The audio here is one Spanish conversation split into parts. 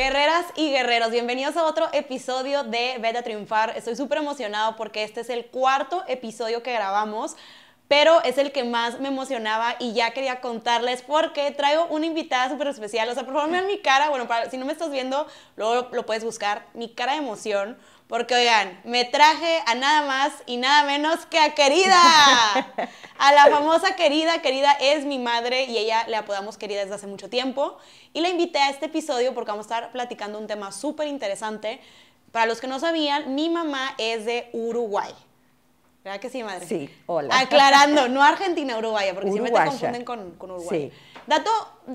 Guerreras y guerreros, bienvenidos a otro episodio de Beta Triunfar. Estoy súper emocionado porque este es el cuarto episodio que grabamos, pero es el que más me emocionaba y ya quería contarles porque traigo una invitada súper especial. O sea, por favor, mi cara. Bueno, si no me estás viendo, luego lo puedes buscar. Mi cara de emoción porque oigan, me traje a nada más y nada menos que a querida. A la famosa querida, querida es mi madre y ella le apodamos querida desde hace mucho tiempo. Y la invité a este episodio porque vamos a estar platicando un tema súper interesante. Para los que no sabían, mi mamá es de Uruguay. ¿Verdad que sí, madre? Sí, hola. Aclarando, no Argentina, Uruguay, porque siempre te confunden con, con Uruguay dato,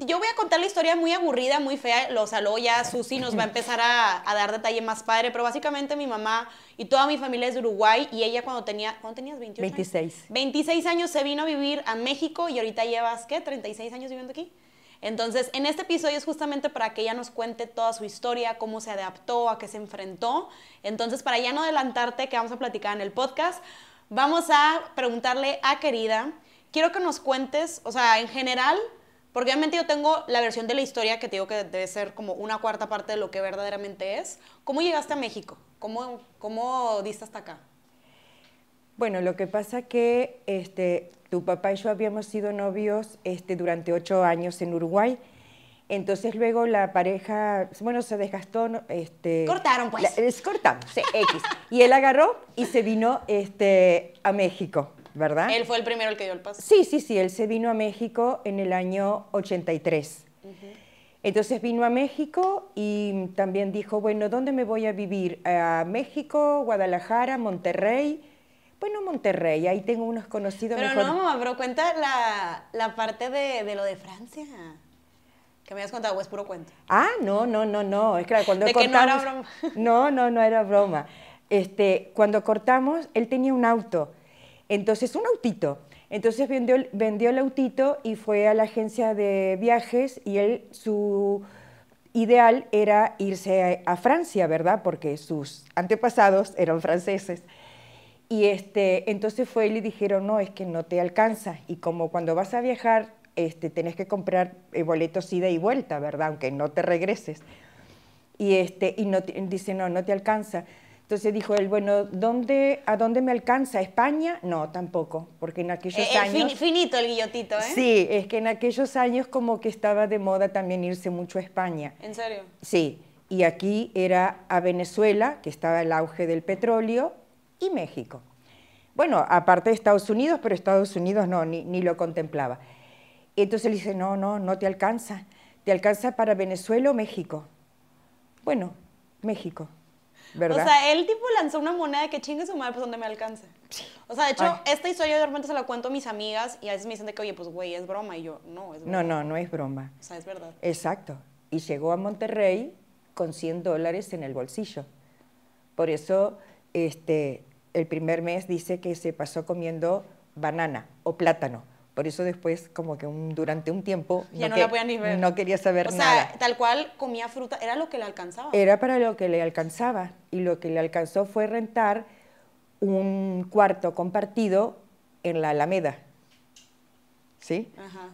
yo voy a contar la historia muy aburrida, muy fea, o sea, luego ya Susi nos va a empezar a, dar detalle más padre, pero básicamente mi mamá y toda mi familia es de Uruguay y ella cuando tenía, ¿cuándo tenías? 28 26. 26 años se vino a vivir a México y ahorita llevas, ¿qué? 36 años viviendo aquí. Entonces, en este episodio es justamente para que ella nos cuente toda su historia, cómo se adaptó, a qué se enfrentó. Entonces, para ya no adelantarte que vamos a platicar en el podcast, vamos a preguntarle a querida, quiero que nos cuentes, o sea, en general, porque obviamente yo tengo la versión de la historia que te digo que debe ser como una cuarta parte de lo que verdaderamente es. ¿Cómo llegaste a México? ¿Cómo, cómo diste hasta acá? Bueno, lo que pasa que este, tu papá y yo habíamos sido novios este, durante ocho años en Uruguay. Entonces luego la pareja, bueno, se desgastó. Este, cortaron, pues. Cortaron, cortamos, sí, X. Y él agarró y se vino este, a México. ¿verdad? Él fue el primero el que dio el paso. Sí, sí, sí, él se vino a México en el año 83. Entonces vino a México y también dijo, bueno, ¿dónde me voy a vivir? ¿A México, Guadalajara, Monterrey? Bueno, Monterrey, ahí tengo unos conocidos. Pero no, pero cuenta la, parte de, lo de Francia. Que me has contado, o es puro cuento. Ah, no, no, no, no. Es que cuando que no era broma. No, no, no era broma. Este, cuando cortamos, él tenía un auto entonces, un autito. Entonces vendió, el autito y fue a la agencia de viajes y él, su ideal era irse a, Francia, ¿verdad? Porque sus antepasados eran franceses. Y este, entonces fue y le dijeron, no, es que no te alcanza. Y como cuando vas a viajar, este, tenés que comprar eh, boletos ida y vuelta, ¿verdad? Aunque no te regreses. Y, este, y no, dice, no, no te alcanza. Entonces dijo él, bueno, ¿dónde, ¿a dónde me alcanza? ¿España? No, tampoco, porque en aquellos eh, eh, años... Es finito el guillotito, ¿eh? Sí, es que en aquellos años como que estaba de moda también irse mucho a España. ¿En serio? Sí, y aquí era a Venezuela, que estaba el auge del petróleo, y México. Bueno, aparte de Estados Unidos, pero Estados Unidos no, ni, lo contemplaba. Entonces él dice, no, no, no te alcanza, te alcanza para Venezuela o México. Bueno, México. O sea, él tipo lanzó una moneda de que chingue su madre, pues donde me alcance. O sea, de hecho, esta historia yo de repente se la cuento a mis amigas y a veces me dicen que, oye, pues güey, es broma. Y yo, no, es broma. No, no, no es broma. O sea, es verdad. Exacto. Y llegó a Monterrey con 100 dólares en el bolsillo. Por eso, este, el primer mes dice que se pasó comiendo banana o plátano por eso después, como que durante un tiempo, no, quería saber nada. O sea, tal cual comía fruta, era lo que le alcanzaba. Era para lo que le alcanzaba. Y lo que le alcanzó fue rentar un cuarto compartido en la Alameda. ¿Sí? Ajá.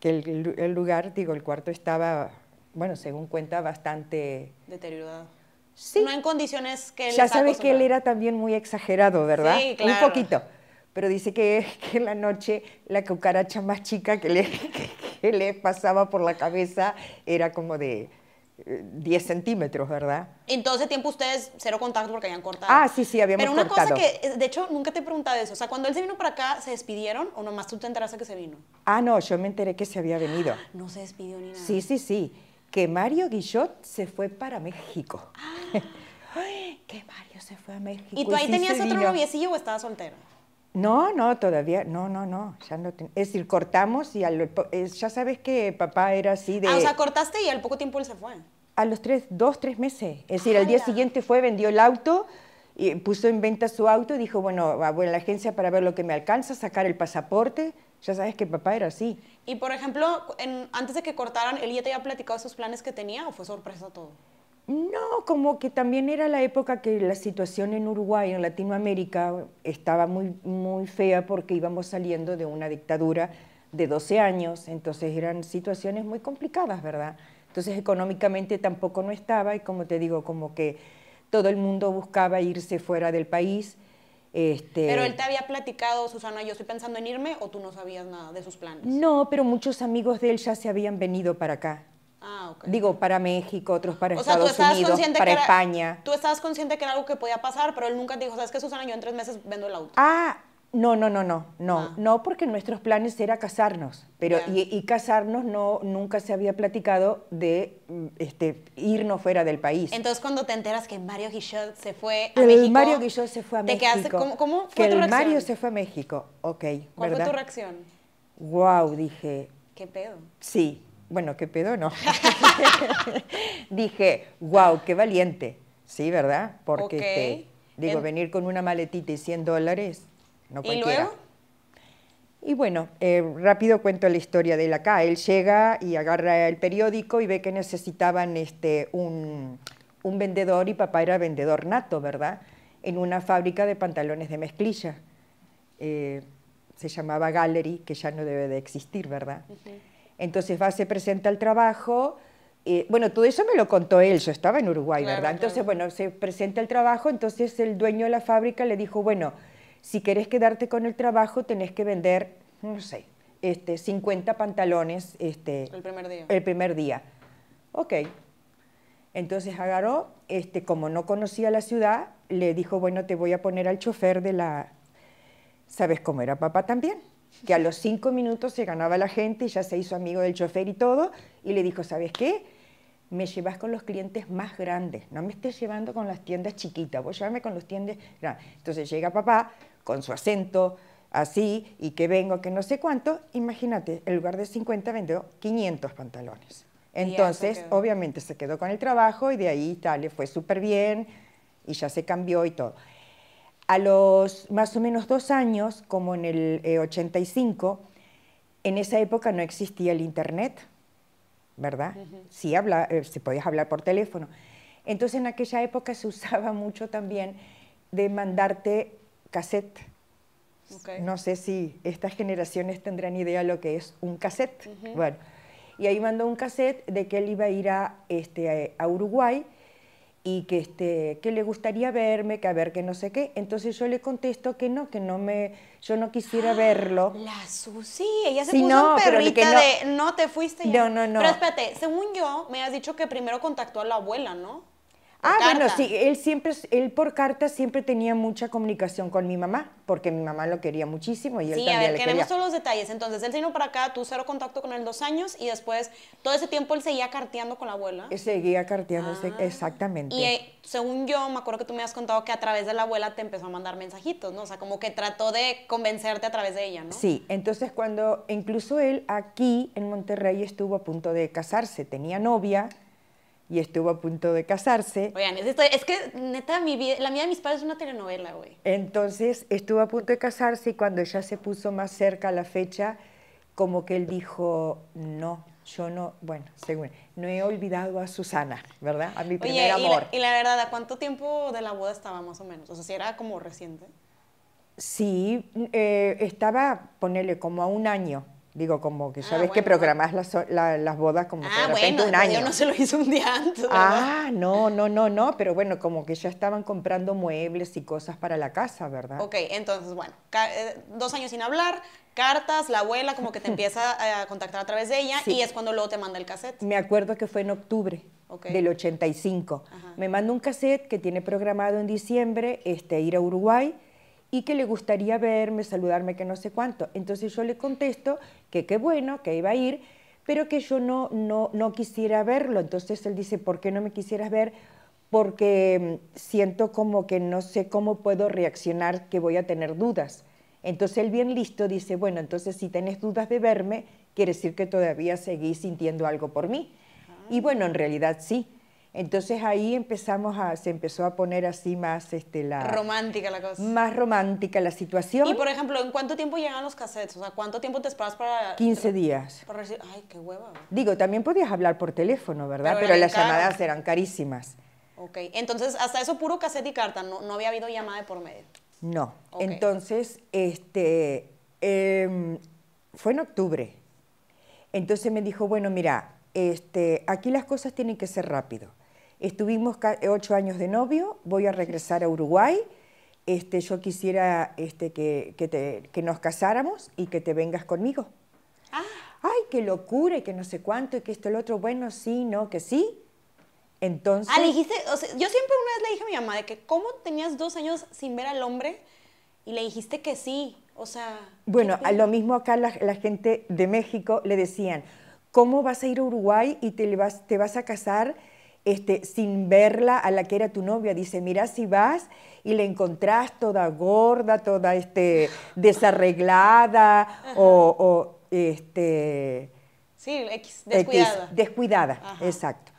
Que el, lugar, digo, el cuarto estaba, bueno, según cuenta, bastante... Deteriorado. Sí. No en condiciones que él Ya sabes que él era también muy exagerado, ¿verdad? Sí, claro. Un poquito pero dice que, en la noche la cucaracha más chica que le, le pasaba por la cabeza era como de 10 eh, centímetros, ¿verdad? En todo ese tiempo ustedes cero contacto porque habían cortado. Ah, sí, sí, habíamos cortado. Pero una cosa que, eh, de hecho, nunca te he preguntado eso. O sea, cuando él se vino para acá, ¿se despidieron o nomás tú te enteraste que se vino? Ah, no, yo me enteré que se había venido. No se despidió ni nada. Sí, sí, sí. Que Mario Guillot se fue para México. Ah. que Mario se fue a México. ¿Y tú ahí tenías otro noviecillo o estabas soltero? No, no, todavía, no, no, no, ya no es decir, cortamos y ya sabes que papá era así de... Ah, o sea, cortaste y al poco tiempo él se fue. A los tres, dos, tres meses, es decir, al día siguiente fue, vendió el auto, y puso en venta su auto y dijo, bueno, voy a la agencia para ver lo que me alcanza, sacar el pasaporte, ya sabes que papá era así. Y por ejemplo, antes de que cortaran, ¿él ya te había platicado esos planes que tenía o fue sorpresa todo? No, como que también era la época que la situación en Uruguay, en Latinoamérica, estaba muy, muy fea porque íbamos saliendo de una dictadura de 12 años, entonces eran situaciones muy complicadas, ¿verdad? Entonces económicamente tampoco no estaba y como te digo, como que todo el mundo buscaba irse fuera del país. Este pero él te había platicado, Susana, yo estoy pensando en irme o tú no sabías nada de sus planes. No, pero muchos amigos de él ya se habían venido para acá. Ah, okay. Digo, para México, otros para Estados Unidos, para España. Tú estabas consciente que era algo que podía pasar, pero él nunca dijo, ¿sabes qué, Susana? Yo en tres meses vendo el auto. Ah, no, no, no, no, no, ah. no, porque nuestros planes era casarnos, pero y, casarnos no nunca se había platicado de mm, este irnos fuera del país. Entonces cuando te enteras que Mario Guillot se fue a el México, Mario Guillot se fue a México, ¿cómo, fue tu el Mario se fue a México, ok. ¿Cuál fue tu reacción? Wow, dije. ¿Qué pedo? Sí, bueno, qué pedo, no. dije, wow, qué valiente. Sí, ¿verdad? Porque, digo, venir con una maletita y 100 dólares, no cualquiera. ¿Y bueno, eh, rápido cuento la historia de él acá. Él llega y agarra el periódico y ve que necesitaban este, un, vendedor y papá era vendedor nato, ¿verdad? En una fábrica de pantalones de mezclilla. Eh, se llamaba Gallery, que ya no debe de existir, ¿verdad? Entonces va, se presenta al trabajo. bueno, todo eso me lo contó él, yo estaba en Uruguay, ¿verdad? Entonces, bueno, se presenta el trabajo, entonces el dueño de la fábrica le dijo, bueno, si querés quedarte con el trabajo, tenés que vender, no sé, este, 50 pantalones. Este, el primer día. El primer día. Ok. Entonces agarró, este, como no conocía la ciudad, le dijo, bueno, te voy a poner al chofer de la... ¿Sabes cómo era papá también? que a los cinco minutos se ganaba la gente y ya se hizo amigo del chofer y todo, y le dijo, ¿sabes qué? Me llevas con los clientes más grandes, no me estés llevando con las tiendas chiquitas, vos llévame con los tiendas Entonces llega papá con su acento así y que vengo, que no sé cuánto, imagínate, en lugar de 50 vendió 500 pantalones. Entonces, obviamente, se quedó con el trabajo y de ahí tal, le fue súper bien y ya se cambió y todo. A los más o menos dos años, como en el 85, eh, en esa época no existía el Internet, ¿verdad? Sí, habla, eh, podías hablar por teléfono. Entonces en aquella época se usaba mucho también de mandarte cassette. No sé si estas generaciones tendrán idea lo que es un cassette. Bueno, y ahí mandó un cassette de que él iba a ir a, este, a Uruguay y que, este, que le gustaría verme, que a ver que no sé qué. Entonces yo le contesto que no, que no me, yo no quisiera ah, verlo. La Susi, ella se puso no, perrita de no te fuiste ya. No, no, no. Pero espérate, según yo, me has dicho que primero contactó a la abuela, ¿no? Ah, bueno, sí, él siempre, él por carta siempre tenía mucha comunicación con mi mamá, porque mi mamá lo quería muchísimo y él sí, a ver, queremos todos los detalles. Entonces, él se vino para acá, tú cero contacto con él dos años y después, todo ese tiempo él seguía carteando con la abuela. Seguía carteando, ah. exactamente. Y eh, según yo, me acuerdo que tú me has contado que a través de la abuela te empezó a mandar mensajitos, ¿no? O sea, como que trató de convencerte a través de ella, ¿no? Sí, entonces cuando, incluso él aquí en Monterrey estuvo a punto de casarse, tenía novia y estuvo a punto de casarse. Oigan, es, que neta, la vida de mis padres es una telenovela, güey. Entonces estuvo a punto de casarse y cuando ella se puso más cerca la fecha, como que él dijo, no, yo no, bueno, según, no he olvidado a Susana, ¿verdad? A mi primer amor. Y la, verdad, ¿a cuánto tiempo de la boda estaba más o menos? O sea, si era como reciente. Sí, eh, estaba, ponele, como a un año. Digo, como que sabes ah, que programas las, las, bodas como ah, de repente un año. no se lo hizo un día antes. Ah, no, no, no, no, pero bueno, como que ya estaban comprando muebles y cosas para la casa, ¿verdad? Ok, entonces, bueno, eh, dos años sin hablar, cartas, la abuela como que te empieza a contactar a través de ella y es cuando luego te manda el cassette. Me acuerdo que fue en octubre. del 85. Me manda un cassette que tiene programado en diciembre este, ir a Uruguay y que le gustaría verme, saludarme, que no sé cuánto. Entonces yo le contesto que qué bueno, que iba a ir, pero que yo no, no, no quisiera verlo. Entonces él dice, ¿por qué no me quisieras ver? Porque mm, siento como que no sé cómo puedo reaccionar, que voy a tener dudas. Entonces él bien listo dice, bueno, entonces si tenés dudas de verme, quiere decir que todavía seguís sintiendo algo por mí. Ah. Y bueno, en realidad sí. Entonces ahí empezamos a, se empezó a poner así más este, la... Romántica la cosa. Más romántica la situación. Y por ejemplo, ¿en cuánto tiempo llegan los cassettes? O sea, ¿cuánto tiempo te esperas para... 15 días. Ay, qué hueva. Digo, también podías hablar por teléfono, ¿verdad? Pero, las llamadas eran carísimas. Ok, entonces hasta eso puro cassette y carta, no, había habido llamada de por medio. No, entonces, este, em, fue en octubre. Entonces me dijo, bueno, mira, este, aquí las cosas tienen que ser rápido. Estuvimos eh, ocho años de novio, voy a regresar a Uruguay. Este, yo quisiera este, que, nos casáramos y que te vengas conmigo. Ah. Ay, qué locura y que no sé cuánto y que esto, el otro, bueno, sí, no, que sí. Entonces... Ah, dijiste, yo siempre una vez le dije a mi mamá de que cómo tenías dos años sin ver al hombre y le dijiste que sí, o sea... Bueno, a lo mismo acá la, gente de México le decían, ¿cómo vas a ir a Uruguay y te, vas, te vas a casar? Este, sin verla a la que era tu novia. Dice, mira si vas y la encontrás toda gorda, toda este, desarreglada o, este... Sí, descuidada. descuidada, exacto.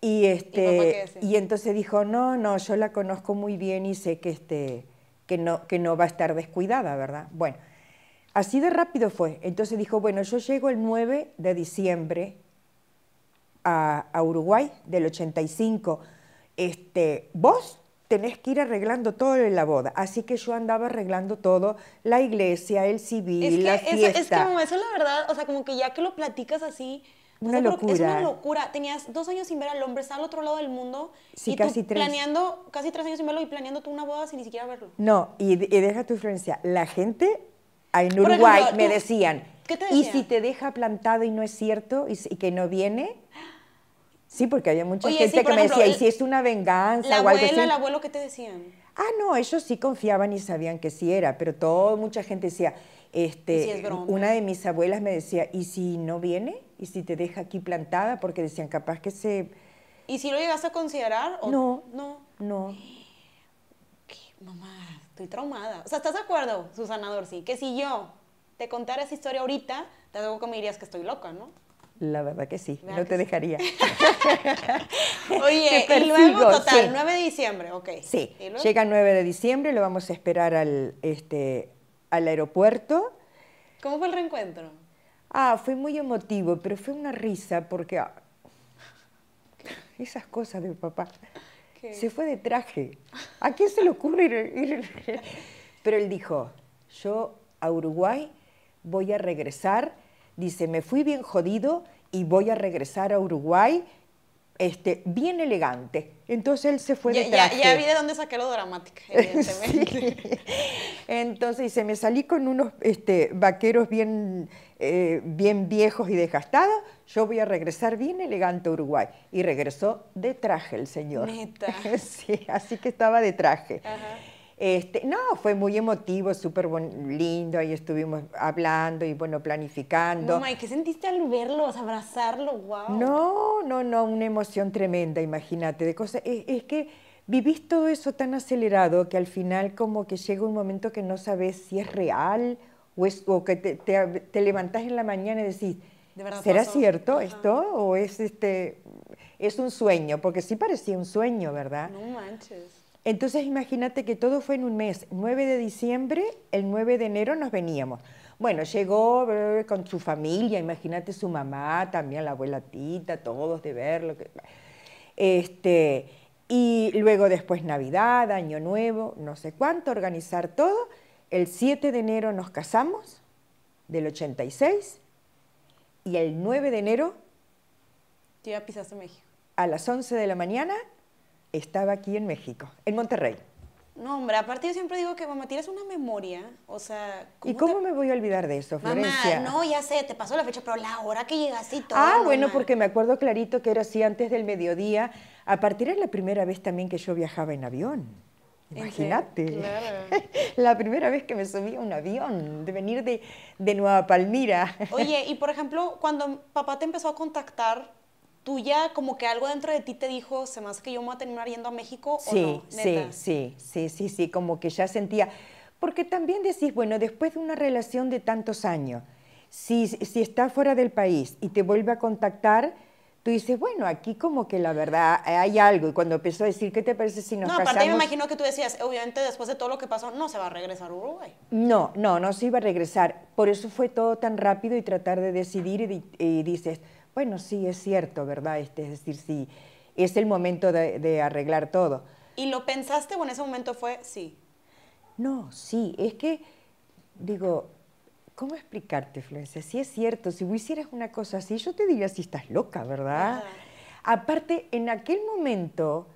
Y, este, ¿Y, entonces dijo, no, no, yo la conozco muy bien y sé que, este, que, no, que no va a estar descuidada, ¿verdad? Bueno, así de rápido fue. Entonces dijo, bueno, yo llego el 9 de diciembre a, Uruguay del 85, este, vos tenés que ir arreglando todo en la boda. Así que yo andaba arreglando todo, la iglesia, el civil, es la fiesta. es que, la verdad, o sea, como que ya que lo platicas así... Una locura. Es una locura. Tenías dos años sin ver al hombre, está al otro lado del mundo. y tú casi tres. Planeando, casi tres años sin verlo y planeando tú una boda sin ni siquiera verlo. No, y, deja tu influencia. La gente en Uruguay me decían, y si te deja plantado y no es cierto y, que no viene, Sí, porque había mucha gente que me decía, ¿y si es una venganza o algo el abuelo, ¿qué te decían? Ah, no, ellos sí confiaban y sabían que sí era, pero toda mucha gente decía, este, una de mis abuelas me decía, ¿y si no viene? ¿Y si te deja aquí plantada? Porque decían, capaz que se... ¿Y si lo llegas a considerar? ¿O no, no, no. ¿Qué? Mamá, estoy traumada. O sea, ¿estás de acuerdo, Susana Dorsi? Que si yo te contara esa historia ahorita, te tampoco me dirías que estoy loca, ¿no? La verdad que sí, no te dejaría. Oye, luego, total, 9 de diciembre, ok. Sí, llega 9 de diciembre, lo vamos a esperar al, este, al aeropuerto. ¿Cómo fue el reencuentro? Ah, fue muy emotivo, pero fue una risa porque... Ah, esas cosas de papá. Se fue de traje. ¿A quién se le ocurre ir? Pero él dijo, yo a Uruguay voy a regresar, dice, me fui bien jodido y voy a regresar a Uruguay este, bien elegante. Entonces él se fue de traje. Ya, ya vi de dónde saqué lo dramática, Entonces dice, me salí con unos este, vaqueros bien, eh, bien viejos y desgastados, yo voy a regresar bien elegante a Uruguay. Y regresó de traje el señor. Neta. sí, así que estaba de traje. Ajá. Este, no, fue muy emotivo, súper lindo, ahí estuvimos hablando y bueno, planificando. No, ¿qué sentiste al verlo, abrazarlo? Wow. No, no, no, una emoción tremenda, imagínate, de cosas. Es, que vivís todo eso tan acelerado que al final como que llega un momento que no sabes si es real o, o que te, te, levantás en la mañana y decís, ¿será cierto esto? ¿O es, este, es un sueño? Porque sí parecía un sueño, ¿verdad? No manches. Entonces imagínate que todo fue en un mes, 9 de diciembre, el 9 de enero nos veníamos. Bueno, llegó con su familia, imagínate su mamá, también la abuela Tita, todos de verlo. Este, y luego después Navidad, Año Nuevo, no sé cuánto, organizar todo. El 7 de enero nos casamos, del 86, y el 9 de enero... ¿tía pisaste México. A las 11 de la mañana estaba aquí en México, en Monterrey. No, hombre, aparte yo siempre digo que mamá, tienes una memoria, o sea... ¿Y cómo me voy a olvidar de eso, Florencia? Mamá, no, ya sé, te pasó la fecha, pero la hora que llegas y todo, Ah, bueno, porque me acuerdo clarito que era así antes del mediodía. A partir de la primera vez también que yo viajaba en avión. Imagínate. Claro. La primera vez que me subía a un avión, de venir de, de Nueva Palmira. Oye, y por ejemplo, cuando papá te empezó a contactar tú ya como que algo dentro de ti te dijo, se me que yo me voy a terminar yendo a México sí, o no, Sí, sí, sí, sí, sí, como que ya sentía. Porque también decís, bueno, después de una relación de tantos años, si, si está fuera del país y te vuelve a contactar, tú dices, bueno, aquí como que la verdad hay algo. Y cuando empezó a decir, ¿qué te parece si nos no, casamos? No, aparte me imagino que tú decías, obviamente después de todo lo que pasó, no se va a regresar a Uruguay. No, no, no se iba a regresar. Por eso fue todo tan rápido y tratar de decidir y dices, bueno, sí es cierto, ¿verdad? Este, es decir, sí, es el momento de, arreglar todo. ¿Y lo pensaste o en ese momento fue sí? No, sí, es que, digo, ¿cómo explicarte, Florencia? Si es cierto, si hicieras una cosa así, yo te diría si estás loca, ¿verdad? Aparte, en aquel momento,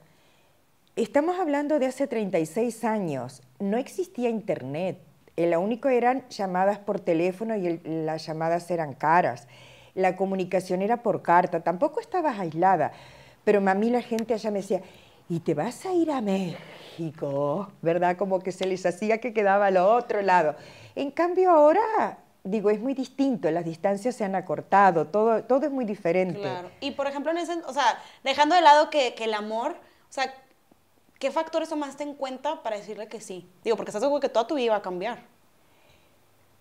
estamos hablando de hace 36 años, no existía internet. Eh, lo único eran llamadas por teléfono y las llamadas eran caras la comunicación era por carta, tampoco estabas aislada, pero a mí la gente allá me decía, ¿y te vas a ir a México? ¿Verdad? Como que se les hacía que quedaba al otro lado. En cambio ahora digo, es muy distinto, las distancias se han acortado, todo, todo es muy diferente. Claro. Y por ejemplo, en ese, o sea, dejando de lado que, el amor, o sea, ¿qué factores tomaste en cuenta para decirle que sí? Digo, porque estás seguro que toda tu vida va a cambiar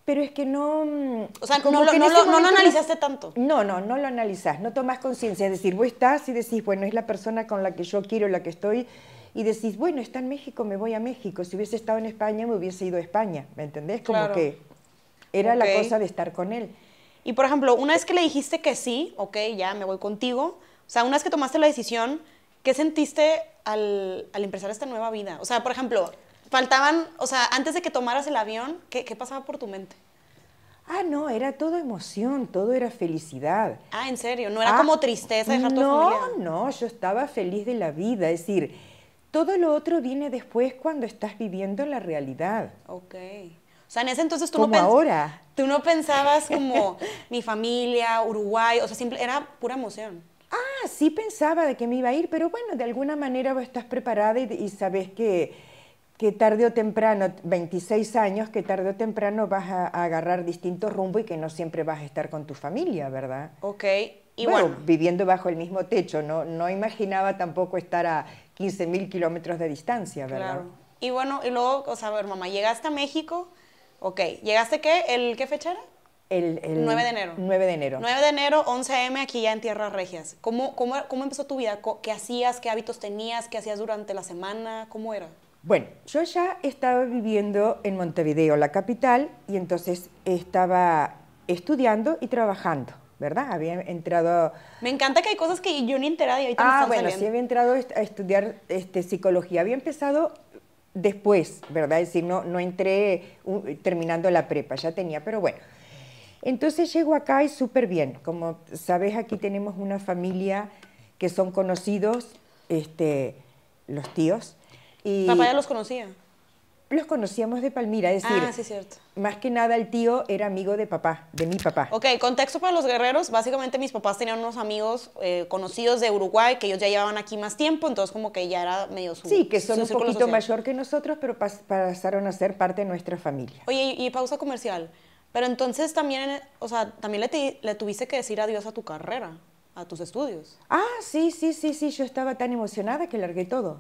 pero es que no... Mm, o sea, como no, que no, lo, no, analizaste tanto. No, no, no lo analizás, no tomas conciencia. Es decir, vos estás y decís, bueno, es la persona con la que yo quiero, la que estoy, y decís, bueno, está en México, me voy a México. Si hubiese estado en España, me hubiese ido a España, ¿me entendés? Como que era la cosa de estar con él. Y, por ejemplo, una vez que le dijiste que sí, ok, ya, me voy contigo, o sea, una vez que tomaste la decisión, ¿qué sentiste al, al empezar esta nueva vida? O sea, por ejemplo, faltaban, o sea, antes de que tomaras el avión, ¿qué, pasaba por tu mente? Ah, no, era todo emoción, todo era felicidad. Ah, en serio, no era como ah, tristeza dejar tu No, familia? no, yo estaba feliz de la vida, es decir, todo lo otro viene después cuando estás viviendo la realidad. Ok. O sea, en ese entonces tú no ahora. Tú no pensabas como mi familia, Uruguay, o sea, simple, era pura emoción. Ah, sí pensaba de que me iba a ir, pero bueno, de alguna manera vos estás preparada y sabes que que tarde o temprano, 26 años, que tarde o temprano vas a, agarrar distintos rumbo y que no siempre vas a estar con tu familia, ¿verdad? Ok, y bueno, viviendo bajo el mismo techo, no, no imaginaba tampoco estar a 15.000 kilómetros de distancia, ¿verdad? Claro. Y bueno, y luego, o sea, a ver, mamá, llegaste a México, ok, ¿llegaste qué? ¿El qué fecha era? El, 9 de enero. 9 de enero. 9 de enero, 11 a.m. aquí ya en Tierras Regias. ¿Cómo, cómo, cómo empezó tu vida? ¿Qué hacías? ¿Qué hábitos tenías? ¿Qué hacías durante la semana? ¿Cómo era? Bueno, yo ya estaba viviendo en Montevideo, la capital, y entonces estaba estudiando y trabajando, ¿verdad? Había entrado... Me encanta que hay cosas que yo ni enterada y ahorita ah, bueno, sí había entrado a estudiar este, psicología. Había empezado después, ¿verdad? Es decir, no, no entré terminando la prepa, ya tenía, pero bueno. Entonces llego acá y súper bien. Como sabes, aquí tenemos una familia que son conocidos, este, los tíos, ¿Papá ya los conocía? Los conocíamos de Palmira, es ah, decir, ah, sí, cierto. más que nada el tío era amigo de papá, de mi papá. Ok, contexto para los guerreros, básicamente mis papás tenían unos amigos eh, conocidos de Uruguay que ellos ya llevaban aquí más tiempo, entonces como que ya era medio su Sí, que son un poquito mayor que nosotros, pero pasaron a ser parte de nuestra familia. Oye, y, pausa comercial, pero entonces también, o sea, también le, le tuviste que decir adiós a tu carrera, a tus estudios. Ah, sí, sí, sí, sí, yo estaba tan emocionada que largué todo.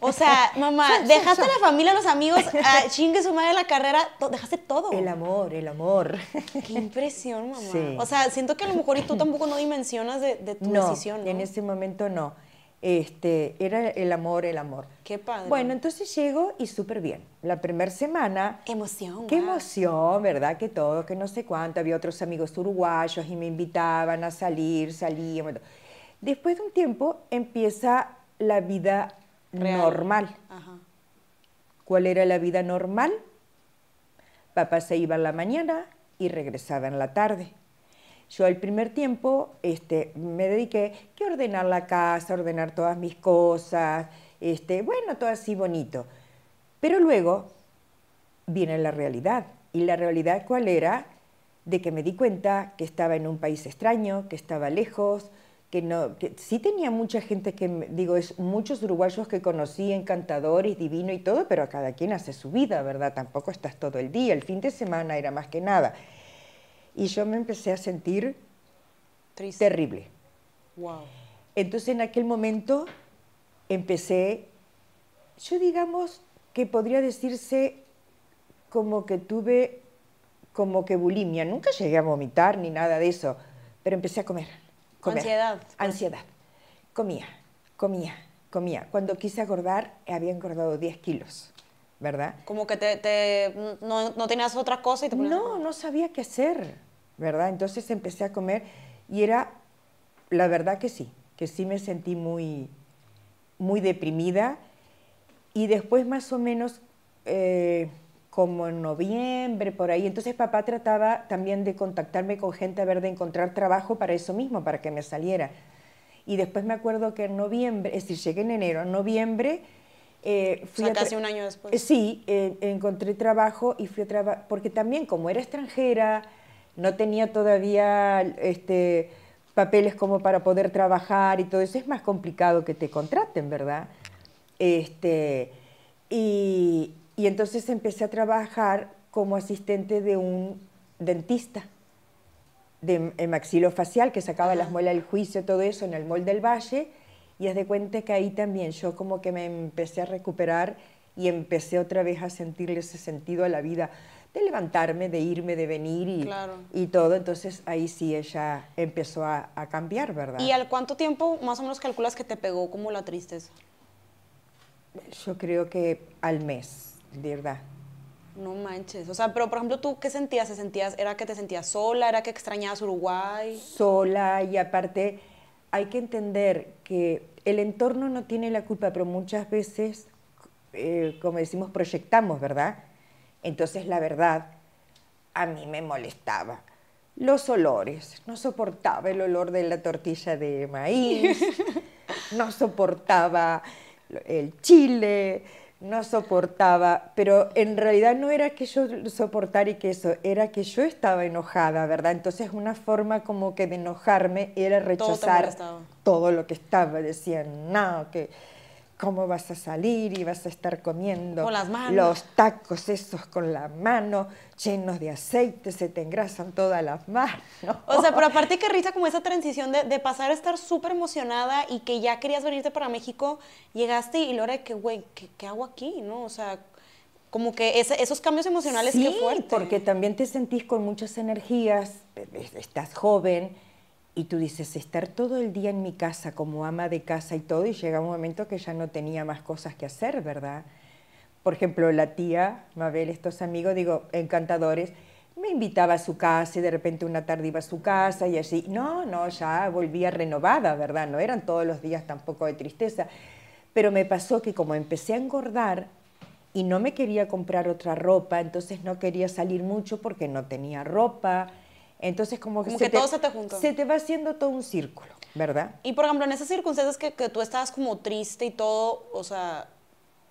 O sea, mamá, dejaste a la familia, a los amigos, a ah, chingue su madre la carrera, dejaste todo. El amor, el amor. Qué impresión, mamá. O sea, siento que a lo mejor y tú tampoco no dimensionas de, tu decisión. ¿no? en ese momento no. Este, era el amor, el amor. Qué padre. Bueno, entonces llego y súper bien. La primera semana. Emoción. Qué ah. emoción, ¿verdad? Que todo, que no sé cuánto. Había otros amigos uruguayos y me invitaban a salir, salía. Después de un tiempo empieza la vida normal. ¿Cuál era la vida normal? Papá se iba en la mañana y regresaba en la tarde. Yo al primer tiempo este, me dediqué a ordenar la casa, ordenar todas mis cosas, este, bueno, todo así bonito. Pero luego viene la realidad. ¿Y la realidad cuál era? De que me di cuenta que estaba en un país extraño, que estaba lejos, que no, sí tenía mucha gente que, digo, es muchos uruguayos que conocí, encantadores, divino y todo, pero cada quien hace su vida, ¿verdad? Tampoco estás todo el día, el fin de semana era más que nada. Y yo me empecé a sentir Triste. terrible. Wow. Entonces en aquel momento empecé, yo digamos que podría decirse como que tuve, como que bulimia, nunca llegué a vomitar ni nada de eso, pero empecé a comer con Ansiedad. Pues. Ansiedad. Comía, comía, comía. Cuando quise acordar eh, había engordado 10 kilos, ¿verdad? Como que te, te no, no, tenías otra cosa y te No, no sabía qué hacer, ¿verdad? Entonces empecé a comer y era, la verdad que sí, que sí me sentí muy, muy deprimida. Y después más o menos... Eh, como en noviembre, por ahí. Entonces papá trataba también de contactarme con gente a ver de encontrar trabajo para eso mismo, para que me saliera. Y después me acuerdo que en noviembre, es decir, llegué en enero, en noviembre... Eh, fui o un año después. Eh, sí, eh, encontré trabajo y fui a trabajar, porque también como era extranjera, no tenía todavía este, papeles como para poder trabajar y todo eso, es más complicado que te contraten, ¿verdad? Este, y, y entonces empecé a trabajar como asistente de un dentista de, eh, maxilofacial que sacaba las muelas del juicio, todo eso en el mol del Valle. Y haz de cuenta que ahí también yo como que me empecé a recuperar y empecé otra vez a sentirle ese sentido a la vida, de levantarme, de irme, de venir y, todo. Entonces ahí sí ella empezó a, a, cambiar, ¿verdad? ¿Y al cuánto tiempo más o menos calculas que te pegó como la tristeza? Yo creo que al mes. De verdad. No manches. O sea, pero por ejemplo, ¿tú qué sentías? ¿Se sentías? ¿Era que te sentías sola? ¿Era que extrañabas Uruguay? Sola y aparte hay que entender que el entorno no tiene la culpa, pero muchas veces, eh, como decimos, proyectamos, ¿verdad? Entonces la verdad a mí me molestaba. Los olores, no soportaba el olor de la tortilla de maíz, no soportaba el chile, no soportaba, pero en realidad no era que yo soportara y que eso, era que yo estaba enojada, ¿verdad? Entonces una forma como que de enojarme era rechazar todo, lo que estaba, decían, no, que cómo vas a salir y vas a estar comiendo los tacos esos con la mano, llenos de aceite, se te engrasan todas las manos. O sea, pero aparte que risa como esa transición de, pasar a estar súper emocionada y que ya querías venirte para México, llegaste y Lore, que güey, ¿qué, hago aquí? ¿No? O sea, como que esos cambios emocionales, que qué fuerte. porque también te sentís con muchas energías, estás joven, y tú dices, estar todo el día en mi casa como ama de casa y todo, y llega un momento que ya no tenía más cosas que hacer, ¿verdad? Por ejemplo, la tía, Mabel, estos amigos, digo, encantadores, me invitaba a su casa y de repente una tarde iba a su casa y así, no, no, ya volvía renovada, ¿verdad? No eran todos los días tampoco de tristeza, pero me pasó que como empecé a engordar y no me quería comprar otra ropa, entonces no quería salir mucho porque no tenía ropa, entonces como, que, se te va haciendo todo un círculo, ¿verdad? Y por ejemplo, en esas circunstancias que, tú estabas como triste y todo, o sea,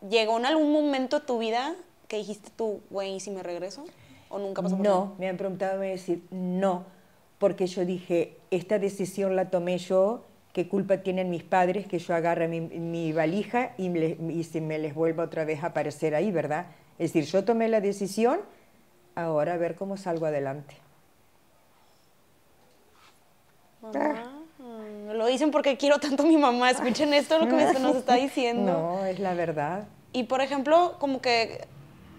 ¿llegó en algún momento de tu vida que dijiste tú, güey, ¿y si me regreso? ¿O nunca pasó No, me han preguntado, me decir, no, porque yo dije, esta decisión la tomé yo, ¿qué culpa tienen mis padres que yo agarre mi, valija y, y si me les vuelva otra vez a aparecer ahí, ¿verdad? Es decir, yo tomé la decisión, ahora a ver cómo salgo adelante. Mamá. Ah. Mm, lo dicen porque quiero tanto a mi mamá. Escuchen esto, lo que nos está diciendo. No, es la verdad. Y por ejemplo, como que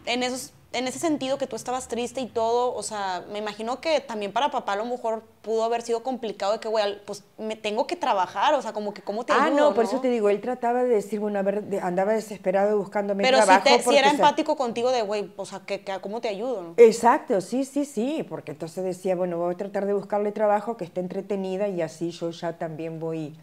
en esos en ese sentido que tú estabas triste y todo, o sea, me imagino que también para papá a lo mejor pudo haber sido complicado de que, güey, pues me tengo que trabajar, o sea, como que cómo te Ah, no, por eso te digo, él trataba de decir, bueno, a andaba desesperado buscándome Pero trabajo. Pero si, era empático contigo de, güey, o sea, que, ¿cómo te ayudo? No? Exacto, sí, sí, sí, porque entonces decía, bueno, voy a tratar de buscarle trabajo que esté entretenida y así yo ya también voy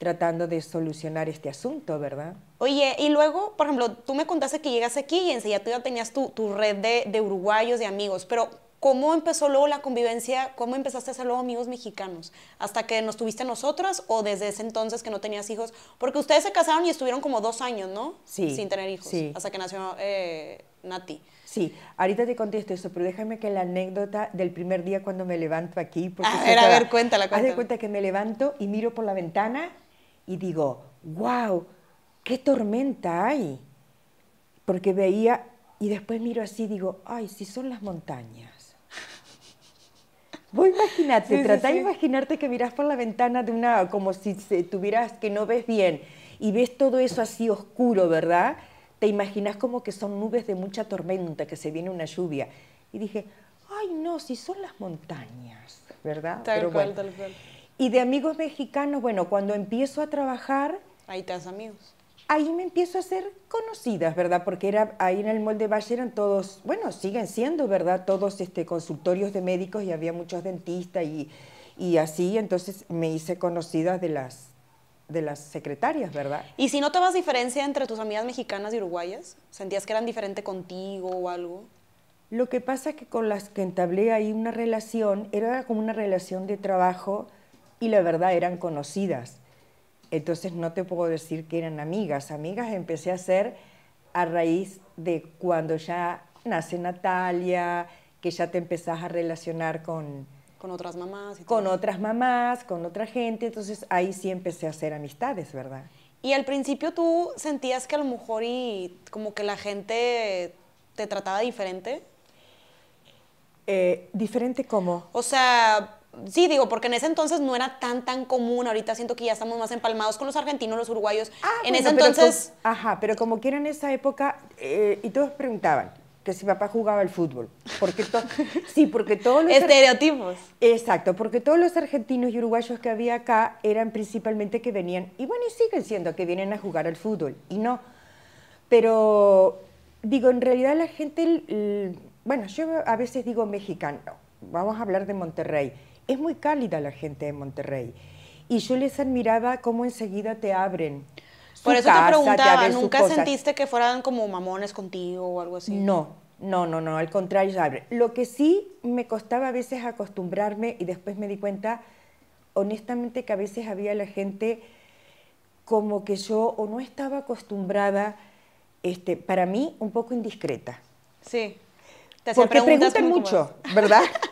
tratando de solucionar este asunto, ¿verdad? Oye, y luego, por ejemplo, tú me contaste que llegas aquí y enseguida tú ya tenías tu, red de, uruguayos, de amigos, pero ¿cómo empezó luego la convivencia? ¿Cómo empezaste a hacer luego amigos mexicanos? ¿Hasta que nos tuviste a nosotras o desde ese entonces que no tenías hijos? Porque ustedes se casaron y estuvieron como dos años, ¿no? Sí. Sin tener hijos. Sí. Hasta que nació eh, Nati. Sí, ahorita te contesto eso, pero déjame que la anécdota del primer día cuando me levanto aquí. Porque ah, a ver, a ver, cuéntala, cuéntala. Haz de cuenta que me levanto y miro por la ventana y digo, wow, qué tormenta hay. Porque veía y después miro así digo, ay, si son las montañas. voy imagínate, sí, de imaginarte que mirás por la ventana de una, como si tuvieras que no ves bien y ves todo eso así oscuro, ¿verdad? Te imaginas como que son nubes de mucha tormenta, que se viene una lluvia. Y dije, ay no, si son las montañas, ¿verdad? Tal cual, tal cual. Y de amigos mexicanos, bueno, cuando empiezo a trabajar... Ahí te amigos. Ahí me empiezo a hacer conocidas, ¿verdad? Porque era ahí en el molde Valle eran todos, bueno, siguen siendo, ¿verdad? Todos este, consultorios de médicos y había muchos dentistas y, y así, entonces me hice conocida de las, de las secretarias, ¿verdad? ¿Y si no te vas diferencia entre tus amigas mexicanas y uruguayas? ¿Sentías que eran diferente contigo o algo? Lo que pasa es que con las que entablé ahí una relación, era como una relación de trabajo y la verdad eran conocidas. Entonces no te puedo decir que eran amigas. Amigas empecé a ser a raíz de cuando ya nace Natalia, que ya te empezás a relacionar con... Con otras mamás. con otras mamás, con otra gente. Entonces ahí sí empecé a hacer amistades, ¿verdad? Y al principio tú sentías que a lo mejor y como que la gente te trataba diferente. Eh, ¿Diferente cómo? O sea, sí, digo, porque en ese entonces no era tan, tan común. Ahorita siento que ya estamos más empalmados con los argentinos, los uruguayos. Ah, en ese entonces... ajá, pero como quiera en esa época, eh, y todos preguntaban, que si papá jugaba al fútbol. Porque sí, porque todos los... Estereotipos. Exacto, porque todos los argentinos y uruguayos que había acá eran principalmente que venían, y bueno, y siguen siendo que vienen a jugar al fútbol, y no. Pero, digo, en realidad la gente, bueno, yo a veces digo mexicano, vamos a hablar de Monterrey es muy cálida la gente de Monterrey. Y yo les admiraba cómo enseguida te abren. Por eso te preguntaba, ¿nunca sentiste que fueran como mamones contigo o algo así? No, no, no, no, al contrario, se Lo que sí me costaba a veces acostumbrarme y después me di cuenta, honestamente, que a veces había la gente como que yo o no estaba acostumbrada, este, para mí, un poco indiscreta. Sí. Te Porque preguntan mucho, ¿verdad?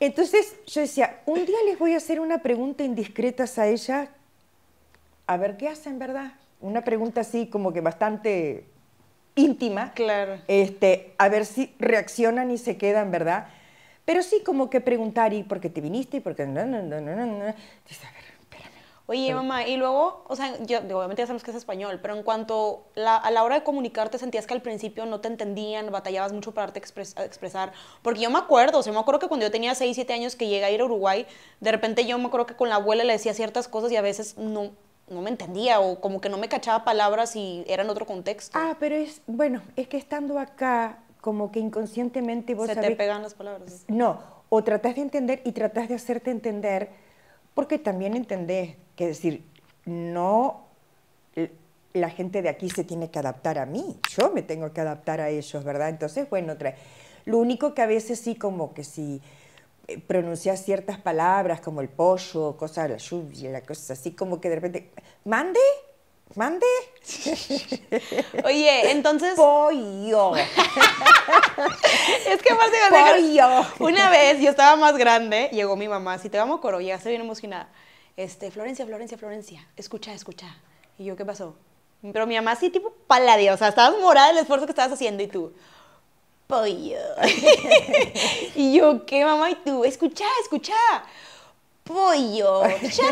Entonces yo decía, un día les voy a hacer una pregunta indiscreta a ellas, a ver qué hacen, ¿verdad? Una pregunta así como que bastante íntima. Claro. Este, a ver si reaccionan y se quedan, ¿verdad? Pero sí como que preguntar, ¿y por qué te viniste? ¿Y por qué no, no, no, no, no? Oye, mamá, y luego, o sea, yo obviamente ya sabemos que es español, pero en cuanto a la hora de comunicarte, sentías que al principio no te entendían, batallabas mucho para darte expres, expresar. Porque yo me acuerdo, o sea, me acuerdo que cuando yo tenía 6, 7 años que llegué a ir a Uruguay, de repente yo me acuerdo que con la abuela le decía ciertas cosas y a veces no, no me entendía o como que no me cachaba palabras y era en otro contexto. Ah, pero es, bueno, es que estando acá, como que inconscientemente vos... Se te pegan las palabras. No, o tratás de entender y tratás de hacerte entender porque también entendés que decir, no, la gente de aquí se tiene que adaptar a mí, yo me tengo que adaptar a ellos, ¿verdad? Entonces, bueno, lo único que a veces sí como que si eh, pronuncias ciertas palabras como el pollo, cosa, la lluvia, la cosa así, como que de repente, mande, Mande. Oye, entonces. Pollo. es que más verdad. Pollo. Una vez yo estaba más grande, llegó mi mamá, si te vamos coro, llegaste bien emocionada. Este, Florencia, Florencia, Florencia, escucha, escucha. Y yo, ¿qué pasó? Pero mi mamá sí, tipo paladio o sea, estabas morada del esfuerzo que estabas haciendo y tú. Pollo. y yo, ¿qué mamá? Y tú, escucha, escucha. Pollo. Ya, ya sé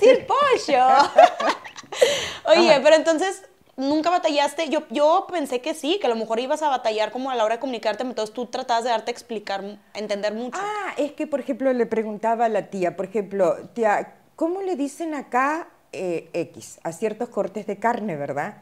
decir pollo. Oye, pero entonces, ¿nunca batallaste? Yo, yo pensé que sí, que a lo mejor ibas a batallar como a la hora de comunicarte, entonces tú tratabas de darte a explicar, entender mucho. Ah, es que, por ejemplo, le preguntaba a la tía, por ejemplo, tía, ¿cómo le dicen acá eh, X? A ciertos cortes de carne, ¿verdad?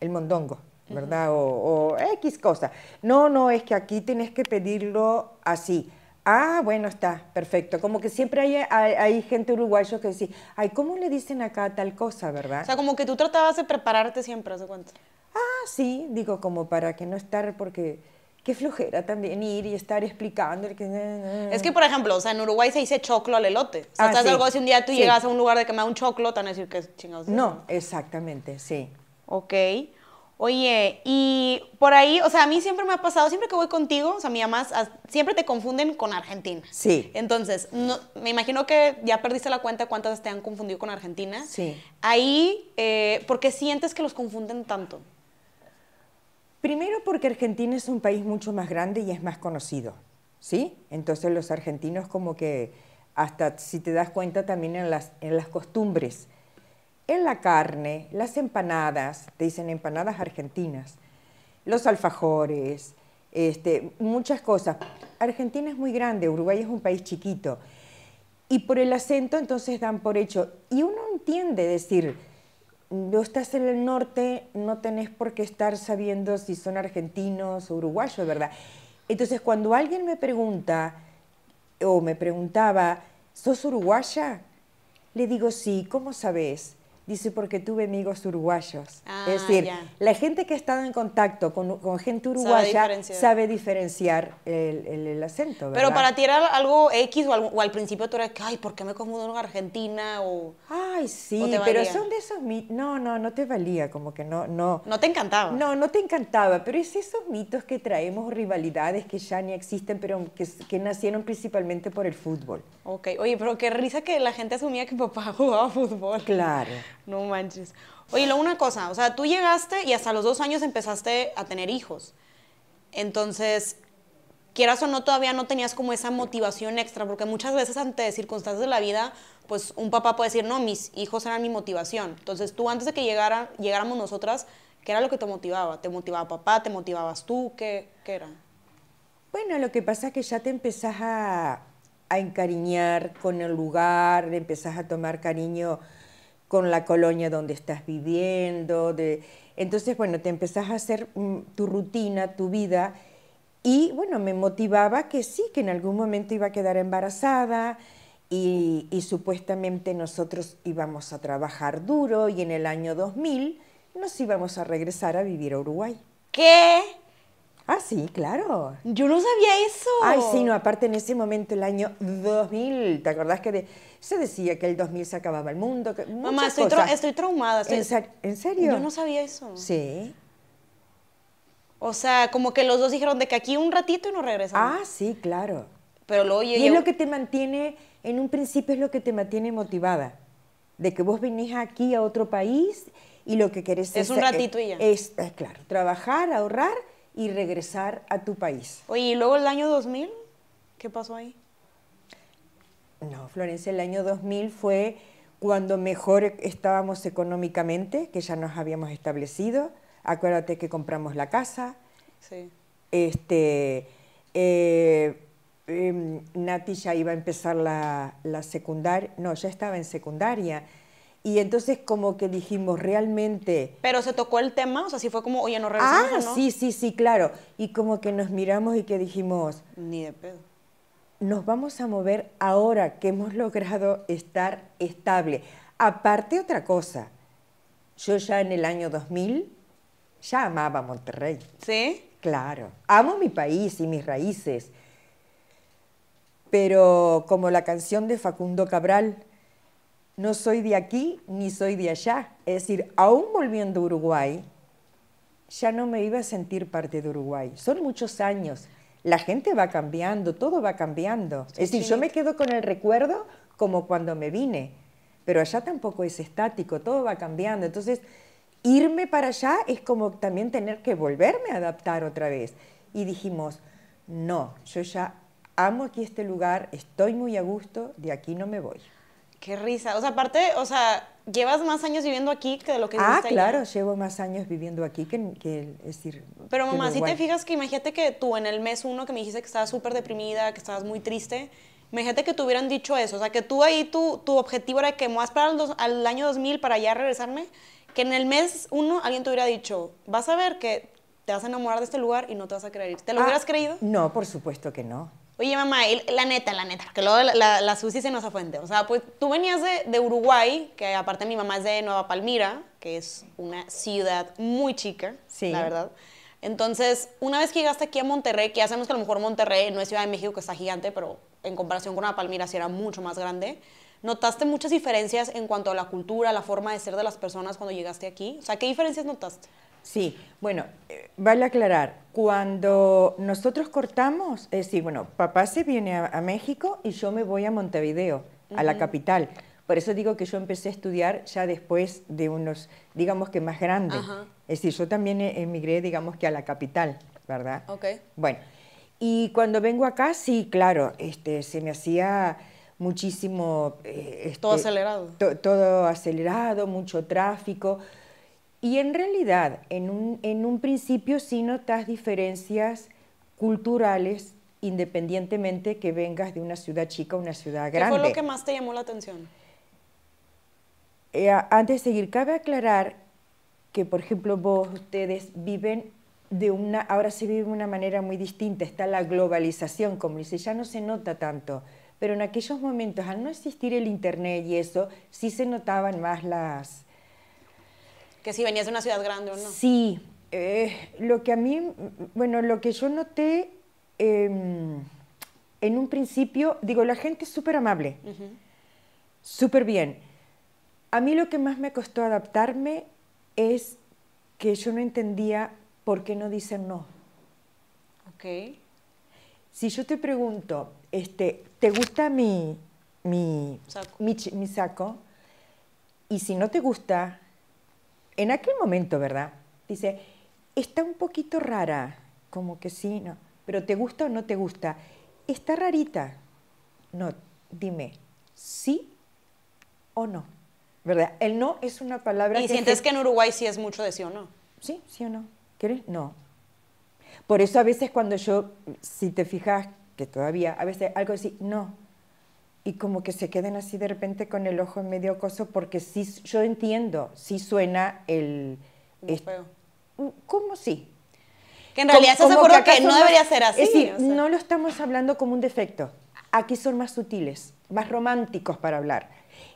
El mondongo. ¿Verdad? o, X cosa. No, no, es que aquí tienes que pedirlo así Ah, bueno, está, perfecto. Como que siempre hay, gente uruguayo que dice, ay, ¿cómo le dicen acá tal cosa, verdad? O sea, como que tú tratabas de prepararte siempre, ¿hace cuánto? Ah, sí, digo, como para que no estar, porque qué flojera también ir y estar explicando. Que... Es que, por ejemplo, o sea, en Uruguay se dice choclo al elote. O sea, ah, algo un día tú llegas a un lugar de que me da un choclo, te van a decir que es chingados. No, exactamente, sí. Ok. Oye, y por ahí, o sea, a mí siempre me ha pasado, siempre que voy contigo, o sea, mi mamá, siempre te confunden con Argentina. Sí. Entonces, me imagino que ya perdiste la cuenta cuántas te han confundido con Argentina. Sí. Ahí, eh, ¿por qué sientes que los confunden tanto? Primero porque Argentina es un país mucho más grande y es más conocido, ¿sí? Entonces los argentinos como que, hasta si te das cuenta también en las, en las costumbres, en la carne, las empanadas, te dicen empanadas argentinas, los alfajores, este, muchas cosas. Argentina es muy grande, Uruguay es un país chiquito. Y por el acento entonces dan por hecho. Y uno entiende decir, no estás en el norte, no tenés por qué estar sabiendo si son argentinos o uruguayos, ¿verdad? Entonces cuando alguien me pregunta o me preguntaba, ¿sos uruguaya? Le digo, sí, ¿cómo sabes? Dice, porque tuve amigos uruguayos. es ah, decir, la gente que ha estado en contacto con, gente uruguaya sabe diferenciar, el, acento. Pero para tirar algo X o, al, principio tú eres, ay, ¿por qué me confundo con Argentina? O, ah, Ay, sí, pero son de esos mitos. No, no, no te valía, como que no, no. No te encantaba. No, no te encantaba, pero es esos mitos que traemos, rivalidades que ya ni existen, pero que, que nacieron principalmente por el fútbol. Ok, oye, pero qué risa que la gente asumía que papá jugaba fútbol. Claro. No manches. Oye, lo una cosa, o sea, tú llegaste y hasta los dos años empezaste a tener hijos. Entonces, quieras o no, todavía no tenías como esa motivación extra, porque muchas veces ante circunstancias de la vida, pues un papá puede decir, no, mis hijos eran mi motivación. Entonces tú antes de que llegara, llegáramos nosotras, ¿qué era lo que te motivaba? ¿Te motivaba papá? ¿Te motivabas tú? ¿Qué, era? Bueno, lo que pasa es que ya te empezás a, encariñar con el lugar, empezás a tomar cariño con la colonia donde estás viviendo. De... Entonces, bueno, te empezás a hacer mm, tu rutina, tu vida, y bueno, me motivaba que sí, que en algún momento iba a quedar embarazada y, supuestamente nosotros íbamos a trabajar duro y en el año 2000 nos íbamos a regresar a vivir a Uruguay. ¿Qué? Ah, sí, claro. Yo no sabía eso. Ay, sí, no, aparte en ese momento, el año 2000, ¿te acordás que se decía que el 2000 se acababa el mundo? Que, Mamá, estoy, estoy, traumada. ¿En, serio? Yo no sabía eso. Sí. O sea, como que los dos dijeron de que aquí un ratito y nos regresamos. Ah, sí, claro. Pero luego oye. Y es lo que te mantiene, en un principio es lo que te mantiene motivada. De que vos venís aquí a otro país y lo que querés es... Es un ratito es, y ya. es, claro, trabajar, ahorrar y regresar a tu país. Oye, y luego el año 2000, ¿qué pasó ahí? No, Florencia, el año 2000 fue cuando mejor estábamos económicamente, que ya nos habíamos establecido acuérdate que compramos la casa. Sí. Este, eh, em, Nati ya iba a empezar la, secundaria, no, ya estaba en secundaria. Y entonces como que dijimos realmente... Pero se tocó el tema, o sea, sí fue como, oye, no regresamos. Ah, sí, sí, sí, claro. Y como que nos miramos y que dijimos... Ni de pedo. Nos vamos a mover ahora que hemos logrado estar estable. Aparte otra cosa, yo ya en el año 2000 ya amaba Monterrey. ¿Sí? Claro. Amo mi país y mis raíces. Pero como la canción de Facundo Cabral, no soy de aquí ni soy de allá. Es decir, aún volviendo a Uruguay, ya no me iba a sentir parte de Uruguay. Son muchos años. La gente va cambiando, todo va cambiando. es decir, yo me quedo con el recuerdo como cuando me vine, pero allá tampoco es estático, todo va cambiando. Entonces, irme para allá es como también tener que volverme a adaptar otra vez. Y dijimos, no, yo ya amo aquí este lugar, estoy muy a gusto, de aquí no me voy. Qué risa. O sea, aparte, o sea, llevas más años viviendo aquí que de lo que Ah, claro, llevo más años viviendo aquí que, que decir. Pero mamá, si te fijas que imagínate que tú en el mes uno que me dijiste que estabas súper deprimida, que estabas muy triste, imagínate que te hubieran dicho eso. O sea, que tú ahí tu, tu objetivo era que más para el al año 2000 para ya regresarme que en el mes uno alguien te hubiera dicho, vas a ver que te vas a enamorar de este lugar y no te vas a creer. ¿Te lo ah, hubieras creído? No, por supuesto que no. Oye, mamá, la neta, la neta, que luego la, la, Susi se nos afuente. O sea, pues tú venías de, de, Uruguay, que aparte mi mamá es de Nueva Palmira, que es una ciudad muy chica, sí. la verdad. Entonces, una vez que llegaste aquí a Monterrey, que ya sabemos que a lo mejor Monterrey no es Ciudad de México, que está gigante, pero en comparación con Nueva Palmira sí era mucho más grande. ¿Notaste muchas diferencias en cuanto a la cultura, la forma de ser de las personas cuando llegaste aquí? O sea, ¿qué diferencias notaste? Sí, bueno, eh, vale aclarar, cuando nosotros cortamos, es decir, bueno, papá se viene a, México y yo me voy a Montevideo, a la capital. Por eso digo que yo empecé a estudiar ya después de unos, digamos que más grandes. Es decir, yo también e, emigré, digamos que a la capital, ¿verdad? Ok. Bueno, y cuando vengo acá, sí, claro, este, se me hacía muchísimo... Eh, todo este, acelerado. todo acelerado, mucho tráfico. Y en realidad, en un, en un principio sí notas diferencias culturales independientemente que vengas de una ciudad chica o una ciudad grande. ¿Qué fue lo que más te llamó la atención? Eh, antes de seguir, cabe aclarar que, por ejemplo, vos, ustedes viven de una, ahora se vive de una manera muy distinta, está la globalización, como dice, ya no se nota tanto pero en aquellos momentos, al no existir el Internet y eso, sí se notaban más las... Que si venías de una ciudad grande o no. Sí, eh, lo que a mí, bueno, lo que yo noté em, en un principio, digo, la gente es súper amable, súper bien. A mí lo que más me costó adaptarme es que yo no entendía por qué no dicen no. Ok. Si yo te pregunto, este, ¿te gusta mi, mi saco. saco? Y si no te gusta, en aquel momento, ¿verdad? Dice, está un poquito rara, como que sí, no, pero ¿te gusta o no te gusta? Está rarita. No, dime, sí o no. ¿Verdad? El no es una palabra... ¿Y sientes que en Uruguay sí es mucho de sí o no? Sí, sí o no. ¿Quieres? No. Por eso a veces cuando yo, si te fijas, que todavía a veces algo así, no. Y como que se queden así de repente con el ojo en medio coso, porque sí, yo entiendo, sí suena el... Mm, ¿Cómo sí? Que en realidad se que, no debería ser así. no lo estamos hablando como un defecto. Aquí son más sutiles, más románticos para hablar.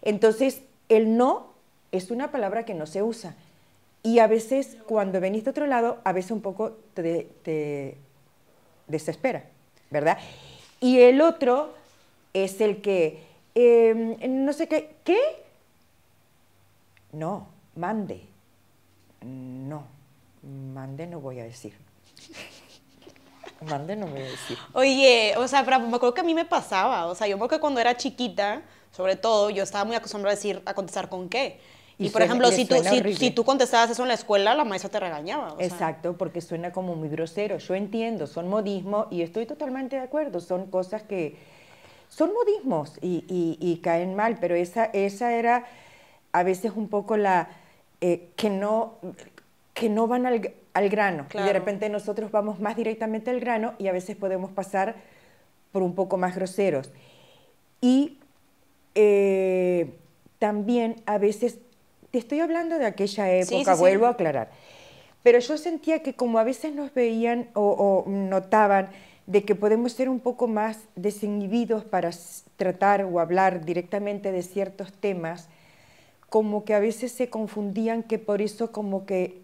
Entonces, el no es una palabra que no se usa. Y a veces, cuando venís de otro lado, a veces un poco te desespera. ¿verdad? Y el otro es el que, em, no sé qué, ¿qué? No, mande. No, mande no voy a decir. Mande no voy a decir. Oye, o sea, pero me acuerdo que a mí me pasaba, o sea, yo me acuerdo que cuando era chiquita, sobre todo, yo estaba muy acostumbrada a decir, a contestar con qué. Y, por ejemplo, si tú, si, tú contestabas eso en la escuela, la maestra te regañaba. Exacto, porque suena como muy grosero. Yo entiendo, son modismos y estoy totalmente de acuerdo. Son cosas que son modismos y, caen mal, pero esa, esa era a veces un poco la eh, que, no, que no van al, grano. Y de repente nosotros vamos más directamente al grano y a veces podemos pasar por un poco más groseros. Y eh, también a veces te estoy hablando de aquella época, vuelvo a aclarar. Pero yo sentía que como a veces nos veían o, notaban de que podemos ser un poco más desinhibidos para tratar o hablar directamente de ciertos temas, como que a veces se confundían que por eso como que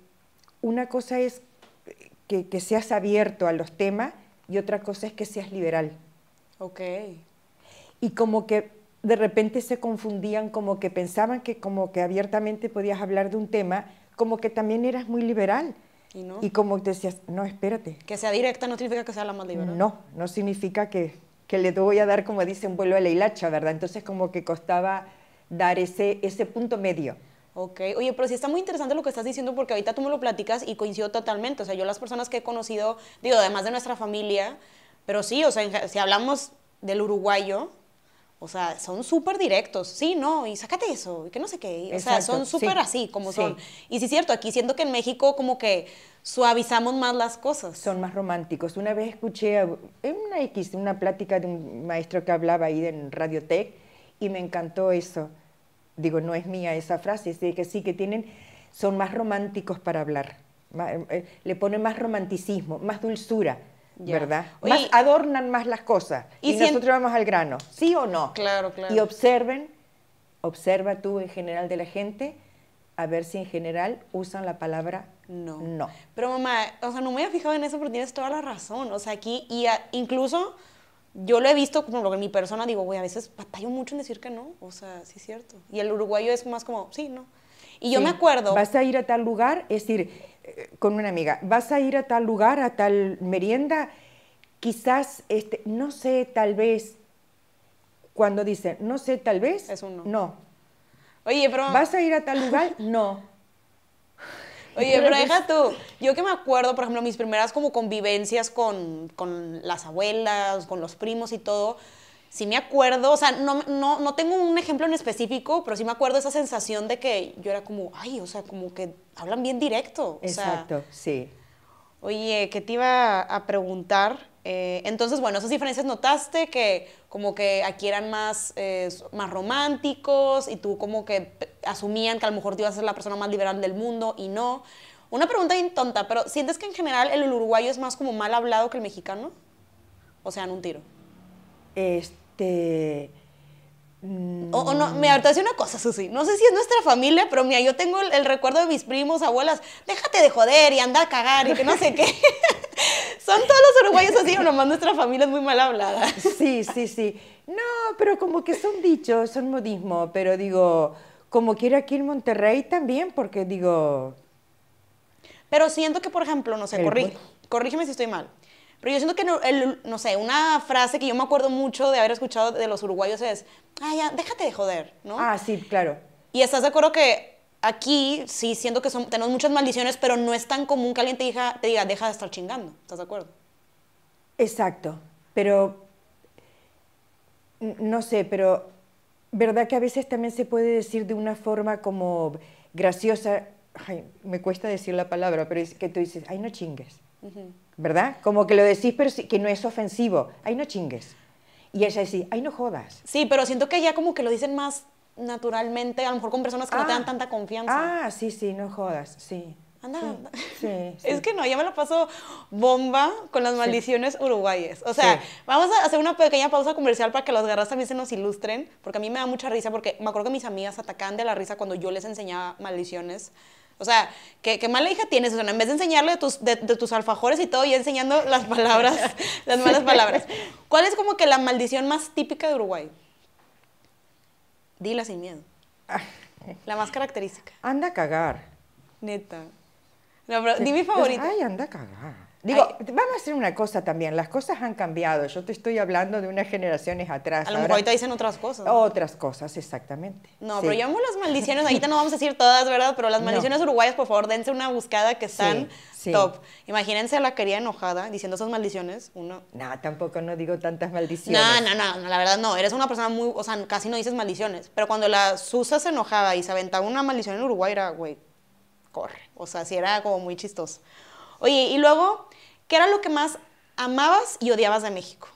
una cosa es que, que, seas abierto a los temas y otra cosa es que seas liberal. Ok. Y como que de repente se confundían como que pensaban que como que abiertamente podías hablar de un tema, como que también eras muy liberal. Y, no? y como decías, no, espérate. Que sea directa no significa que sea la más liberal. No, no significa que, que le voy a dar, como dice, un vuelo a la hilacha, ¿verdad? Entonces como que costaba dar ese, ese punto medio. Ok, oye, pero sí está muy interesante lo que estás diciendo porque ahorita tú me lo platicas y coincido totalmente. O sea, yo las personas que he conocido, digo, además de nuestra familia, pero sí, o sea, si hablamos del uruguayo, o sea, son súper directos. Sí, no, y sácate eso, que no sé qué. O sea, son súper así como son. Y sí es cierto, aquí siento que en México como que suavizamos más las cosas. Son más románticos. Una vez escuché en una X, una plática de un maestro que hablaba ahí en Radiotech y me encantó eso. Digo, no es mía esa frase, es de que sí, que tienen, son más románticos para hablar. Eh, eh, le ponen más romanticismo, más dulzura ¿verdad? adornan más las cosas y, nosotros vamos al grano, ¿sí o no? Claro, claro. Y observen, observa tú en general de la gente, a ver si en general usan la palabra no. No. Pero mamá, o sea, no me había fijado en eso, pero tienes toda la razón. O sea, aquí, y incluso yo lo he visto como lo que mi persona, digo, güey, a veces batallo mucho en decir que no. O sea, sí es cierto. Y el uruguayo es más como, sí, no. Y yo me acuerdo... Vas a ir a tal lugar, es decir, eh, con una amiga, vas a ir a tal lugar, a tal merienda, quizás, este, no sé, tal vez, cuando dicen, no sé, tal vez, es no. no. Oye, pero... ¿Vas a ir a tal lugar? no. Oye, pero deja tú, yo que me acuerdo, por ejemplo, mis primeras como convivencias con, con las abuelas, con los primos y todo, sí me acuerdo, o sea, no, no, no, tengo un ejemplo en específico, pero sí me acuerdo esa sensación de que yo era como, ay, o sea, como que hablan bien directo. O Exacto, sí. Oye, ¿qué te iba a preguntar? Eh, entonces, bueno, esas diferencias notaste que como que aquí eran más, eh, más románticos y tú como que asumían que a lo mejor te ibas a ser la persona más liberal del mundo y no. Una pregunta bien tonta, pero ¿sientes que en general el uruguayo es más como mal hablado que el mexicano? O sea, en un tiro. Este. O, no, me mm. ahorita una cosa, Susi. No sé si es nuestra familia, pero mira, yo tengo el, recuerdo de mis primos, abuelas. Déjate de joder y anda a cagar y que no sé qué. Son todos los uruguayos así, o nomás nuestra familia es muy mal hablada. sí, sí, sí. No, pero como que son dichos, son modismo, pero digo, como era aquí en Monterrey también, porque digo. Pero siento que, por ejemplo, no sé, corrígeme si estoy mal pero yo siento que, no, el, no sé, una frase que yo me acuerdo mucho de haber escuchado de los uruguayos es, ¡ay, ah, ya, déjate de joder, ¿no? Ah, sí, claro. Y estás de acuerdo que aquí sí siento que son, tenemos muchas maldiciones, pero no es tan común que alguien te diga, te diga, deja de estar chingando, ¿estás de acuerdo? Exacto, pero no sé, pero verdad que a veces también se puede decir de una forma como graciosa, me cuesta decir la palabra, pero es que tú dices, ay, no chingues. ¿verdad? Como que lo decís, pero que no es ofensivo. Ay, no chingues. Y ella decía, ay, no jodas. Sí, pero siento que ya como que lo dicen más naturalmente, a lo mejor con personas que no te dan ah. tanta confianza. Ah, sí, sí, no jodas, sí. Anda, Es que no, ya me la paso bomba con las maldiciones uruguayes. O sea, vamos a hacer una pequeña pausa comercial para que los garras también se nos ilustren, porque a mí me da mucha risa, porque me acuerdo que mis amigas atacaban de la risa cuando yo les enseñaba maldiciones o sea, ¿qué, mala hija tienes? O en vez de enseñarle de tus, alfajores y todo, y enseñando las palabras, las malas palabras. ¿Cuál es como que la maldición más típica de Uruguay? Dila sin miedo. Ah. La más característica. Anda a cagar. Neta. No, pero mi favorita. Ay, anda a cagar. Digo, eh, vamos a hacer una cosa también, las cosas han cambiado, yo te estoy hablando de unas generaciones atrás. A lo mejor ahorita dicen otras cosas. Otras cosas, exactamente. No, pero llamamos las maldiciones, ahorita no vamos a decir todas, ¿verdad? Pero las maldiciones uruguayas, por favor, dense una buscada que están top. Imagínense a la querida enojada diciendo esas maldiciones. Uno... No, tampoco no digo tantas maldiciones. No, no, no, la verdad no, eres una persona muy, o sea, casi no dices maldiciones, pero cuando la Susa se enojaba y se aventaba una maldición en Uruguay era, güey, corre. O sea, sí era como muy chistoso. Oye, y luego, ¿qué era lo que más amabas y odiabas de México?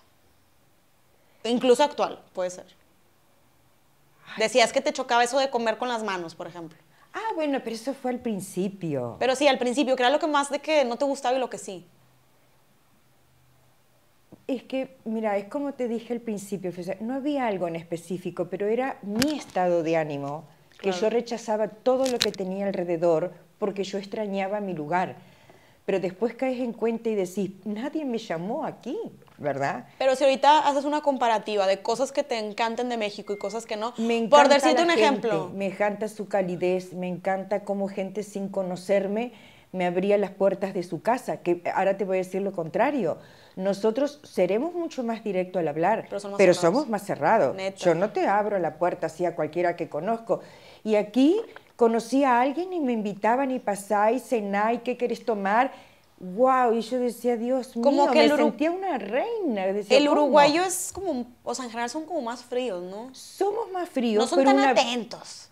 Incluso actual, puede ser. Decías que te chocaba eso de comer con las manos, por ejemplo. Ah, bueno, pero eso fue al principio. Pero sí, al principio, ¿qué era lo que más de que no te gustaba y lo que sí? Es que, mira, es como te dije al principio, no había algo en específico, pero era mi estado de ánimo, que yo rechazaba todo lo que tenía alrededor porque yo extrañaba mi lugar pero después caes en cuenta y decís, nadie me llamó aquí, ¿verdad? Pero si ahorita haces una comparativa de cosas que te encantan de México y cosas que no, por decirte un ejemplo. Me encanta su calidez, me encanta cómo gente sin conocerme me abría las puertas de su casa, que ahora te voy a decir lo contrario. Nosotros seremos mucho más directos al hablar, pero, somos más cerrados. Yo no te abro la puerta así a cualquiera que conozco. Y aquí conocía a alguien y me invitaban y pasáis, cenáis, ¿qué querés tomar? wow, y yo decía, Dios mío, como que me sentía una reina. el uruguayo es como, o sea, en son como más fríos, ¿no? Somos más fríos. No son tan atentos,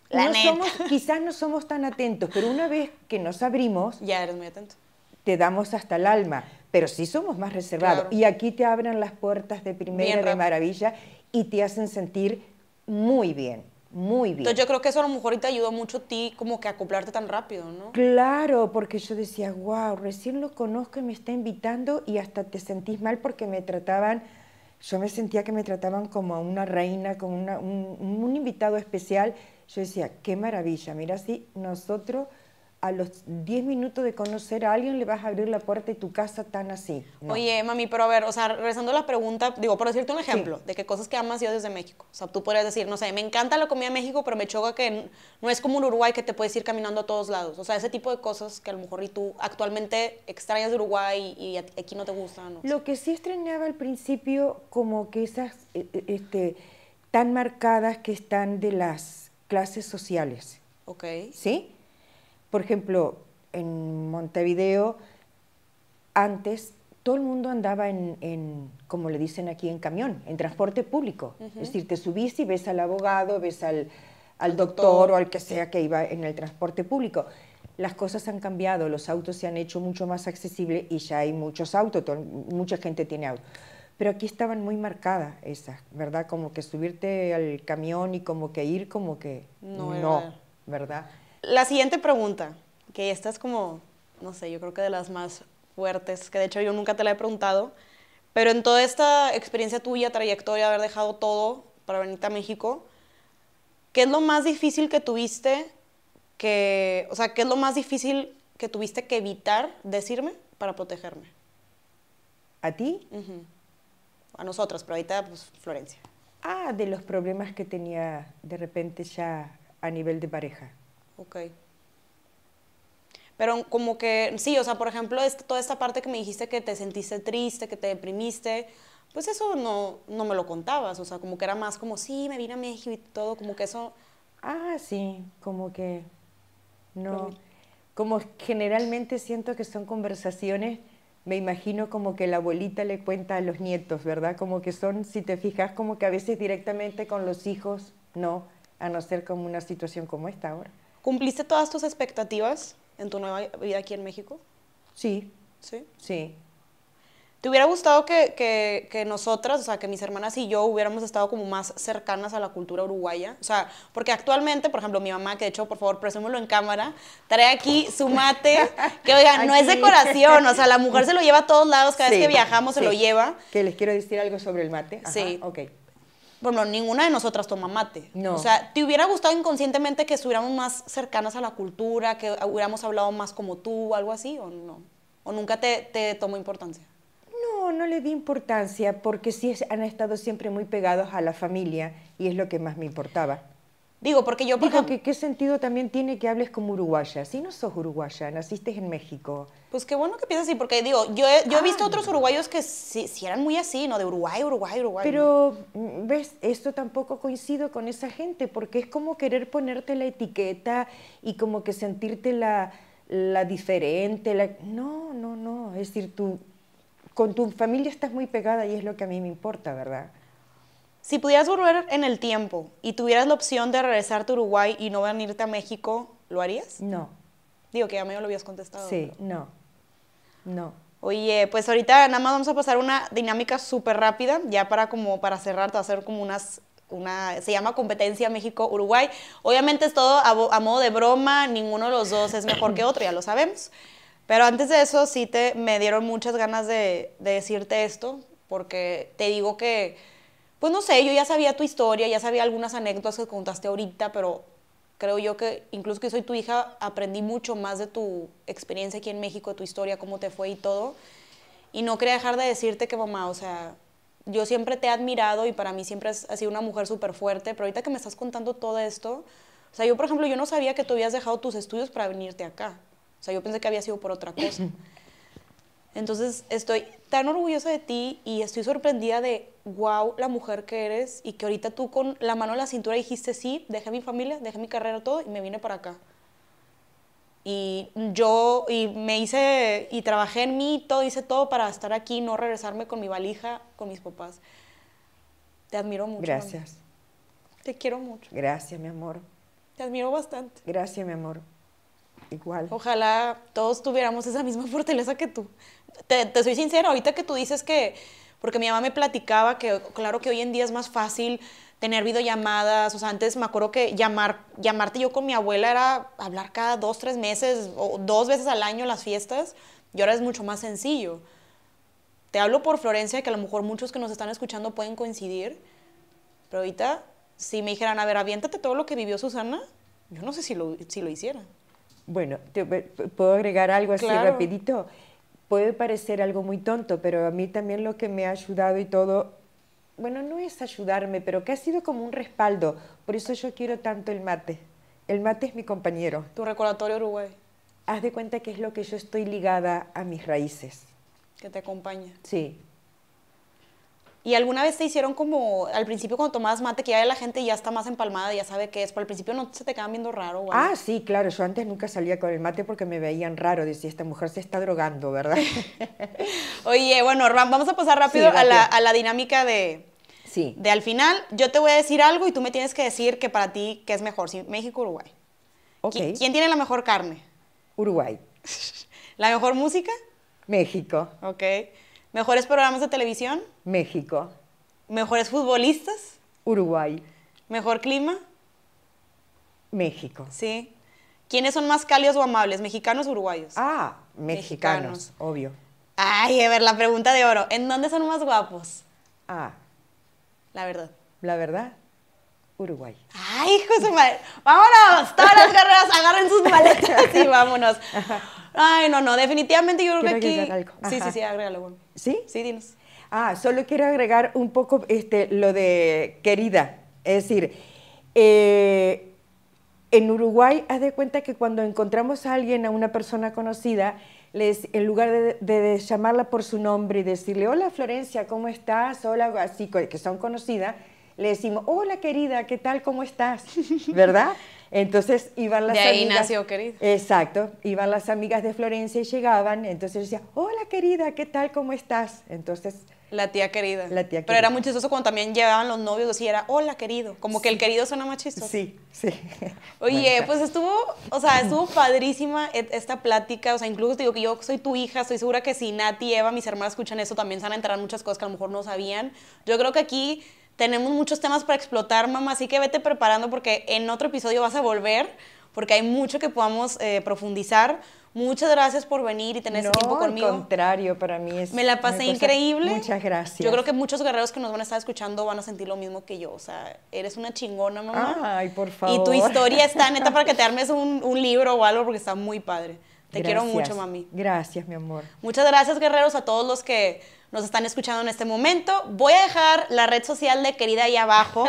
quizás no somos tan atentos, pero una vez que nos abrimos... Ya eres muy atento. Te damos hasta el alma, pero sí somos más reservados. Y aquí te abren las puertas de primera, de maravilla, y te hacen sentir muy bien muy bien. Entonces yo creo que eso a lo mejor te ayudó mucho a ti como que acoplarte tan rápido, ¿no? Claro, porque yo decía, wow, recién lo conozco y me está invitando y hasta te sentís mal porque me trataban, yo me sentía que me trataban como a una reina, como un, un invitado especial. Yo decía, qué maravilla, mira, si nosotros a los 10 minutos de conocer a alguien le vas a abrir la puerta de tu casa tan así. Oye, mami, pero a ver, o sea, regresando a la pregunta, digo, por decirte un ejemplo, de qué cosas que amas yo desde México. O sea, tú podrías decir, no sé, me encanta la comida de México, pero me choca que no es como un Uruguay que te puedes ir caminando a todos lados. O sea, ese tipo de cosas que a lo mejor y tú actualmente extrañas de Uruguay y, aquí no te gustan. Lo que sí extrañaba al principio, como que esas eh, eh, este, tan marcadas que están de las clases sociales. Ok. ¿Sí? Por ejemplo, en Montevideo, antes todo el mundo andaba en, como le dicen aquí, en camión, en transporte público. Es decir, te subís y ves al abogado, ves al, al doctor, o al que sea que iba en el transporte público. Las cosas han cambiado, los autos se han hecho mucho más accesibles y ya hay muchos autos, mucha gente tiene autos. Pero aquí estaban muy marcadas esas, ¿verdad? Como que subirte al camión y como que ir como que no, no ¿verdad? La siguiente pregunta, que esta es como, no sé, yo creo que de las más fuertes, que de hecho yo nunca te la he preguntado, pero en toda esta experiencia tuya, trayectoria, haber dejado todo para venir a México, ¿qué es lo más difícil que tuviste que, o sea, qué es lo más difícil que tuviste que evitar decirme para protegerme? ¿A ti? A nosotras, pero ahorita, pues, Florencia. Ah, de los problemas que tenía de repente ya a nivel de pareja. Ok. Pero como que, sí, o sea, por ejemplo, toda esta parte que me dijiste que te sentiste triste, que te deprimiste, pues eso no, no me lo contabas, o sea, como que era más como, sí, me vine a México y todo, como que eso... Ah, sí, como que no. Como generalmente siento que son conversaciones, me imagino como que la abuelita le cuenta a los nietos, ¿verdad? Como que son, si te fijas, como que a veces directamente con los hijos, no, a no ser como una situación como esta ahora. ¿Cumpliste todas tus expectativas en tu nueva vida aquí en México? Sí. ¿Sí? Sí. ¿Te hubiera gustado que, nosotras, o sea, que mis hermanas y yo hubiéramos estado como más cercanas a la cultura uruguaya? O sea, porque actualmente, por ejemplo, mi mamá, que de hecho, por favor, presúmelo en cámara, trae aquí su mate, que oigan, no es decoración, o sea, la mujer se lo lleva a todos lados, cada vez que viajamos se lo lleva. Que les quiero decir algo sobre el mate. sí. Ok. Bueno, ninguna de nosotras toma mate. O sea, ¿te hubiera gustado inconscientemente que estuviéramos más cercanas a la cultura, que hubiéramos hablado más como tú, o algo así, o no? ¿O nunca te, te tomó importancia? No, no le di importancia porque sí han estado siempre muy pegados a la familia y es lo que más me importaba. Digo, porque yo... Digo, ¿qué sentido también tiene que hables como uruguaya? Si no sos uruguaya, naciste en México. Pues qué bueno que piensas así, porque digo, yo he, yo he visto otros uruguayos que si, eran muy así, ¿no? De Uruguay, Uruguay, Uruguay. Pero, mm, ¿ves? Esto tampoco coincido con esa gente, porque es como querer ponerte la etiqueta y como que sentirte la, la diferente. La... No, no, no. Es decir, tú, con tu familia estás muy pegada y es lo que a mí me importa, ¿verdad? Si pudieras volver en el tiempo y tuvieras la opción de regresarte a Uruguay y no venirte a México, ¿lo harías? No. Digo que ya me lo habías contestado. Sí, no. No. Oye, pues ahorita nada más vamos a pasar una dinámica súper rápida, ya para como para cerrar, hacer como unas una, se llama competencia México-Uruguay. Obviamente es todo a, modo de broma, ninguno de los dos es mejor que otro, ya lo sabemos. Pero antes de eso sí te, me dieron muchas ganas de decirte esto, porque te digo que pues no sé, yo ya sabía tu historia, ya sabía algunas anécdotas que contaste ahorita, pero creo yo que incluso que soy tu hija, aprendí mucho más de tu experiencia aquí en México, de tu historia, cómo te fue y todo. Y no quería dejar de decirte que mamá, o sea, yo siempre te he admirado y para mí siempre has, sido una mujer súper fuerte, pero ahorita que me estás contando todo esto, o sea, yo por ejemplo, yo no sabía que tú habías dejado tus estudios para venirte acá. O sea, yo pensé que había sido por otra cosa. Entonces estoy tan orgullosa de ti y estoy sorprendida de, wow, la mujer que eres y que ahorita tú con la mano en la cintura dijiste, sí, dejé mi familia, dejé mi carrera, todo y me vine para acá. Y yo y me hice y trabajé en mí, todo, hice todo para estar aquí, no regresarme con mi valija, con mis papás. Te admiro mucho. Gracias. Te quiero mucho. Gracias, mi amor. Te admiro bastante. Gracias, mi amor. Igual. Ojalá todos tuviéramos esa misma fortaleza que tú te, soy sincera, ahorita que tú dices que, porque mi mamá me platicaba que claro que hoy en día es más fácil tener videollamadas, o sea, antes me acuerdo que llamar, llamarte yo con mi abuela era hablar cada dos, tres meses o dos veces al año en las fiestas y ahora es mucho más sencillo. Te hablo por Florencia, que a lo mejor muchos que nos están escuchando pueden coincidir, pero ahorita si me dijeran, a ver, aviéntate todo lo que vivió Susana, yo no sé si lo, si hiciera. Bueno, ¿puedo agregar algo así claro. rapidito? puede parecer algo muy tonto, pero a mí también lo que me ha ayudado y todo, bueno, no es ayudarme, pero que ha sido como un respaldo. Por eso yo quiero tanto el mate. El mate es mi compañero. Tu recordatorio Uruguay. Haz de cuenta que es lo que yo estoy ligada a mis raíces. Que te acompaña. Sí, ¿Y alguna vez te hicieron como al principio cuando tomabas mate que ya la gente ya está más empalmada, ya sabe qué es, pero al principio no se te quedan viendo raro? Ah, sí, claro, yo antes nunca salía con el mate porque me veían raro, decía, esta mujer se está drogando, ¿verdad? Oye, bueno, vamos a pasar rápido a, la, dinámica de, Sí. De al final, yo te voy a decir algo y tú me tienes que decir que para ti, ¿qué es mejor? Si México o Uruguay. Ok. ¿Quién tiene la mejor carne? Uruguay. ¿La mejor música? México. Ok. ¿Mejores programas de televisión? México. ¿Mejores futbolistas? Uruguay. ¿Mejor clima? México. Sí. ¿Quiénes son más cálidos o amables, mexicanos o uruguayos? Ah, mexicanos, obvio. Ay, a ver, la pregunta de oro. ¿En dónde son más guapos? Ah. La verdad. La verdad, Uruguay. Ay, hijo de su madre. Vámonos, todas las carreras, agarren sus maletas y vámonos. Ay, no, no, definitivamente yo creo, que Sí, sí, sí, agrégalo, bueno. ¿Sí? Sí, dinos. Ah, solo quiero agregar un poco este, lo de querida. Es decir, eh, en Uruguay, haz de cuenta que cuando encontramos a alguien, a una persona conocida, les, en lugar de, llamarla por su nombre y decirle, hola Florencia, ¿cómo estás? Hola, así que son conocidas, le decimos, hola querida, ¿qué tal? ¿Cómo estás? ¿Verdad? Entonces iban las de amigas. Exacto, iban las amigas de Florencia y llegaban, entonces decía, hola querida, ¿qué tal? ¿Cómo estás? Entonces... La tía querida. La tía Pero era muy chistoso cuando también llevaban los novios, así era, hola querido, como que el querido suena más Sí, sí. Oye, pues estuvo, o sea, estuvo padrísima e, esta plática, o sea, incluso te digo que yo soy tu hija, estoy segura que si Nati, Eva, mis hermanas escuchan eso, también se van a enterar muchas cosas que a lo mejor no sabían. Yo creo que aquí tenemos muchos temas para explotar, mamá, así que vete preparando porque en otro episodio vas a volver, porque hay mucho que podamos eh, profundizar. Muchas gracias por venir y tener este no, tiempo conmigo. Al contrario, para mí es. Me la pasé increíble. Muchas gracias. Yo creo que muchos guerreros que nos van a estar escuchando van a sentir lo mismo que yo. O sea, eres una chingona, mamá. Ay, por favor. Y tu historia está neta para que te armes un, libro o algo porque está muy padre. Te quiero mucho, mami. Gracias, mi amor. Muchas gracias, guerreros, a todos los que nos están escuchando en este momento. Voy a dejar la red social de Querida ahí abajo.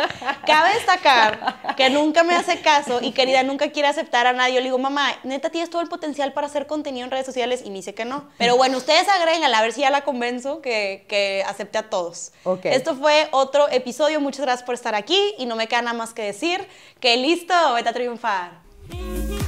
Cabe destacar que nunca me hace caso y Querida nunca quiere aceptar a nadie. Yo le digo, mamá, neta, tienes todo el potencial para hacer contenido en redes sociales y me dice que no. Pero bueno, ustedes agréguenla, a ver si ya la convenzo que, que acepte a todos. Okay. Esto fue otro episodio. Muchas gracias por estar aquí y no me queda nada más que decir que listo, vete a triunfar.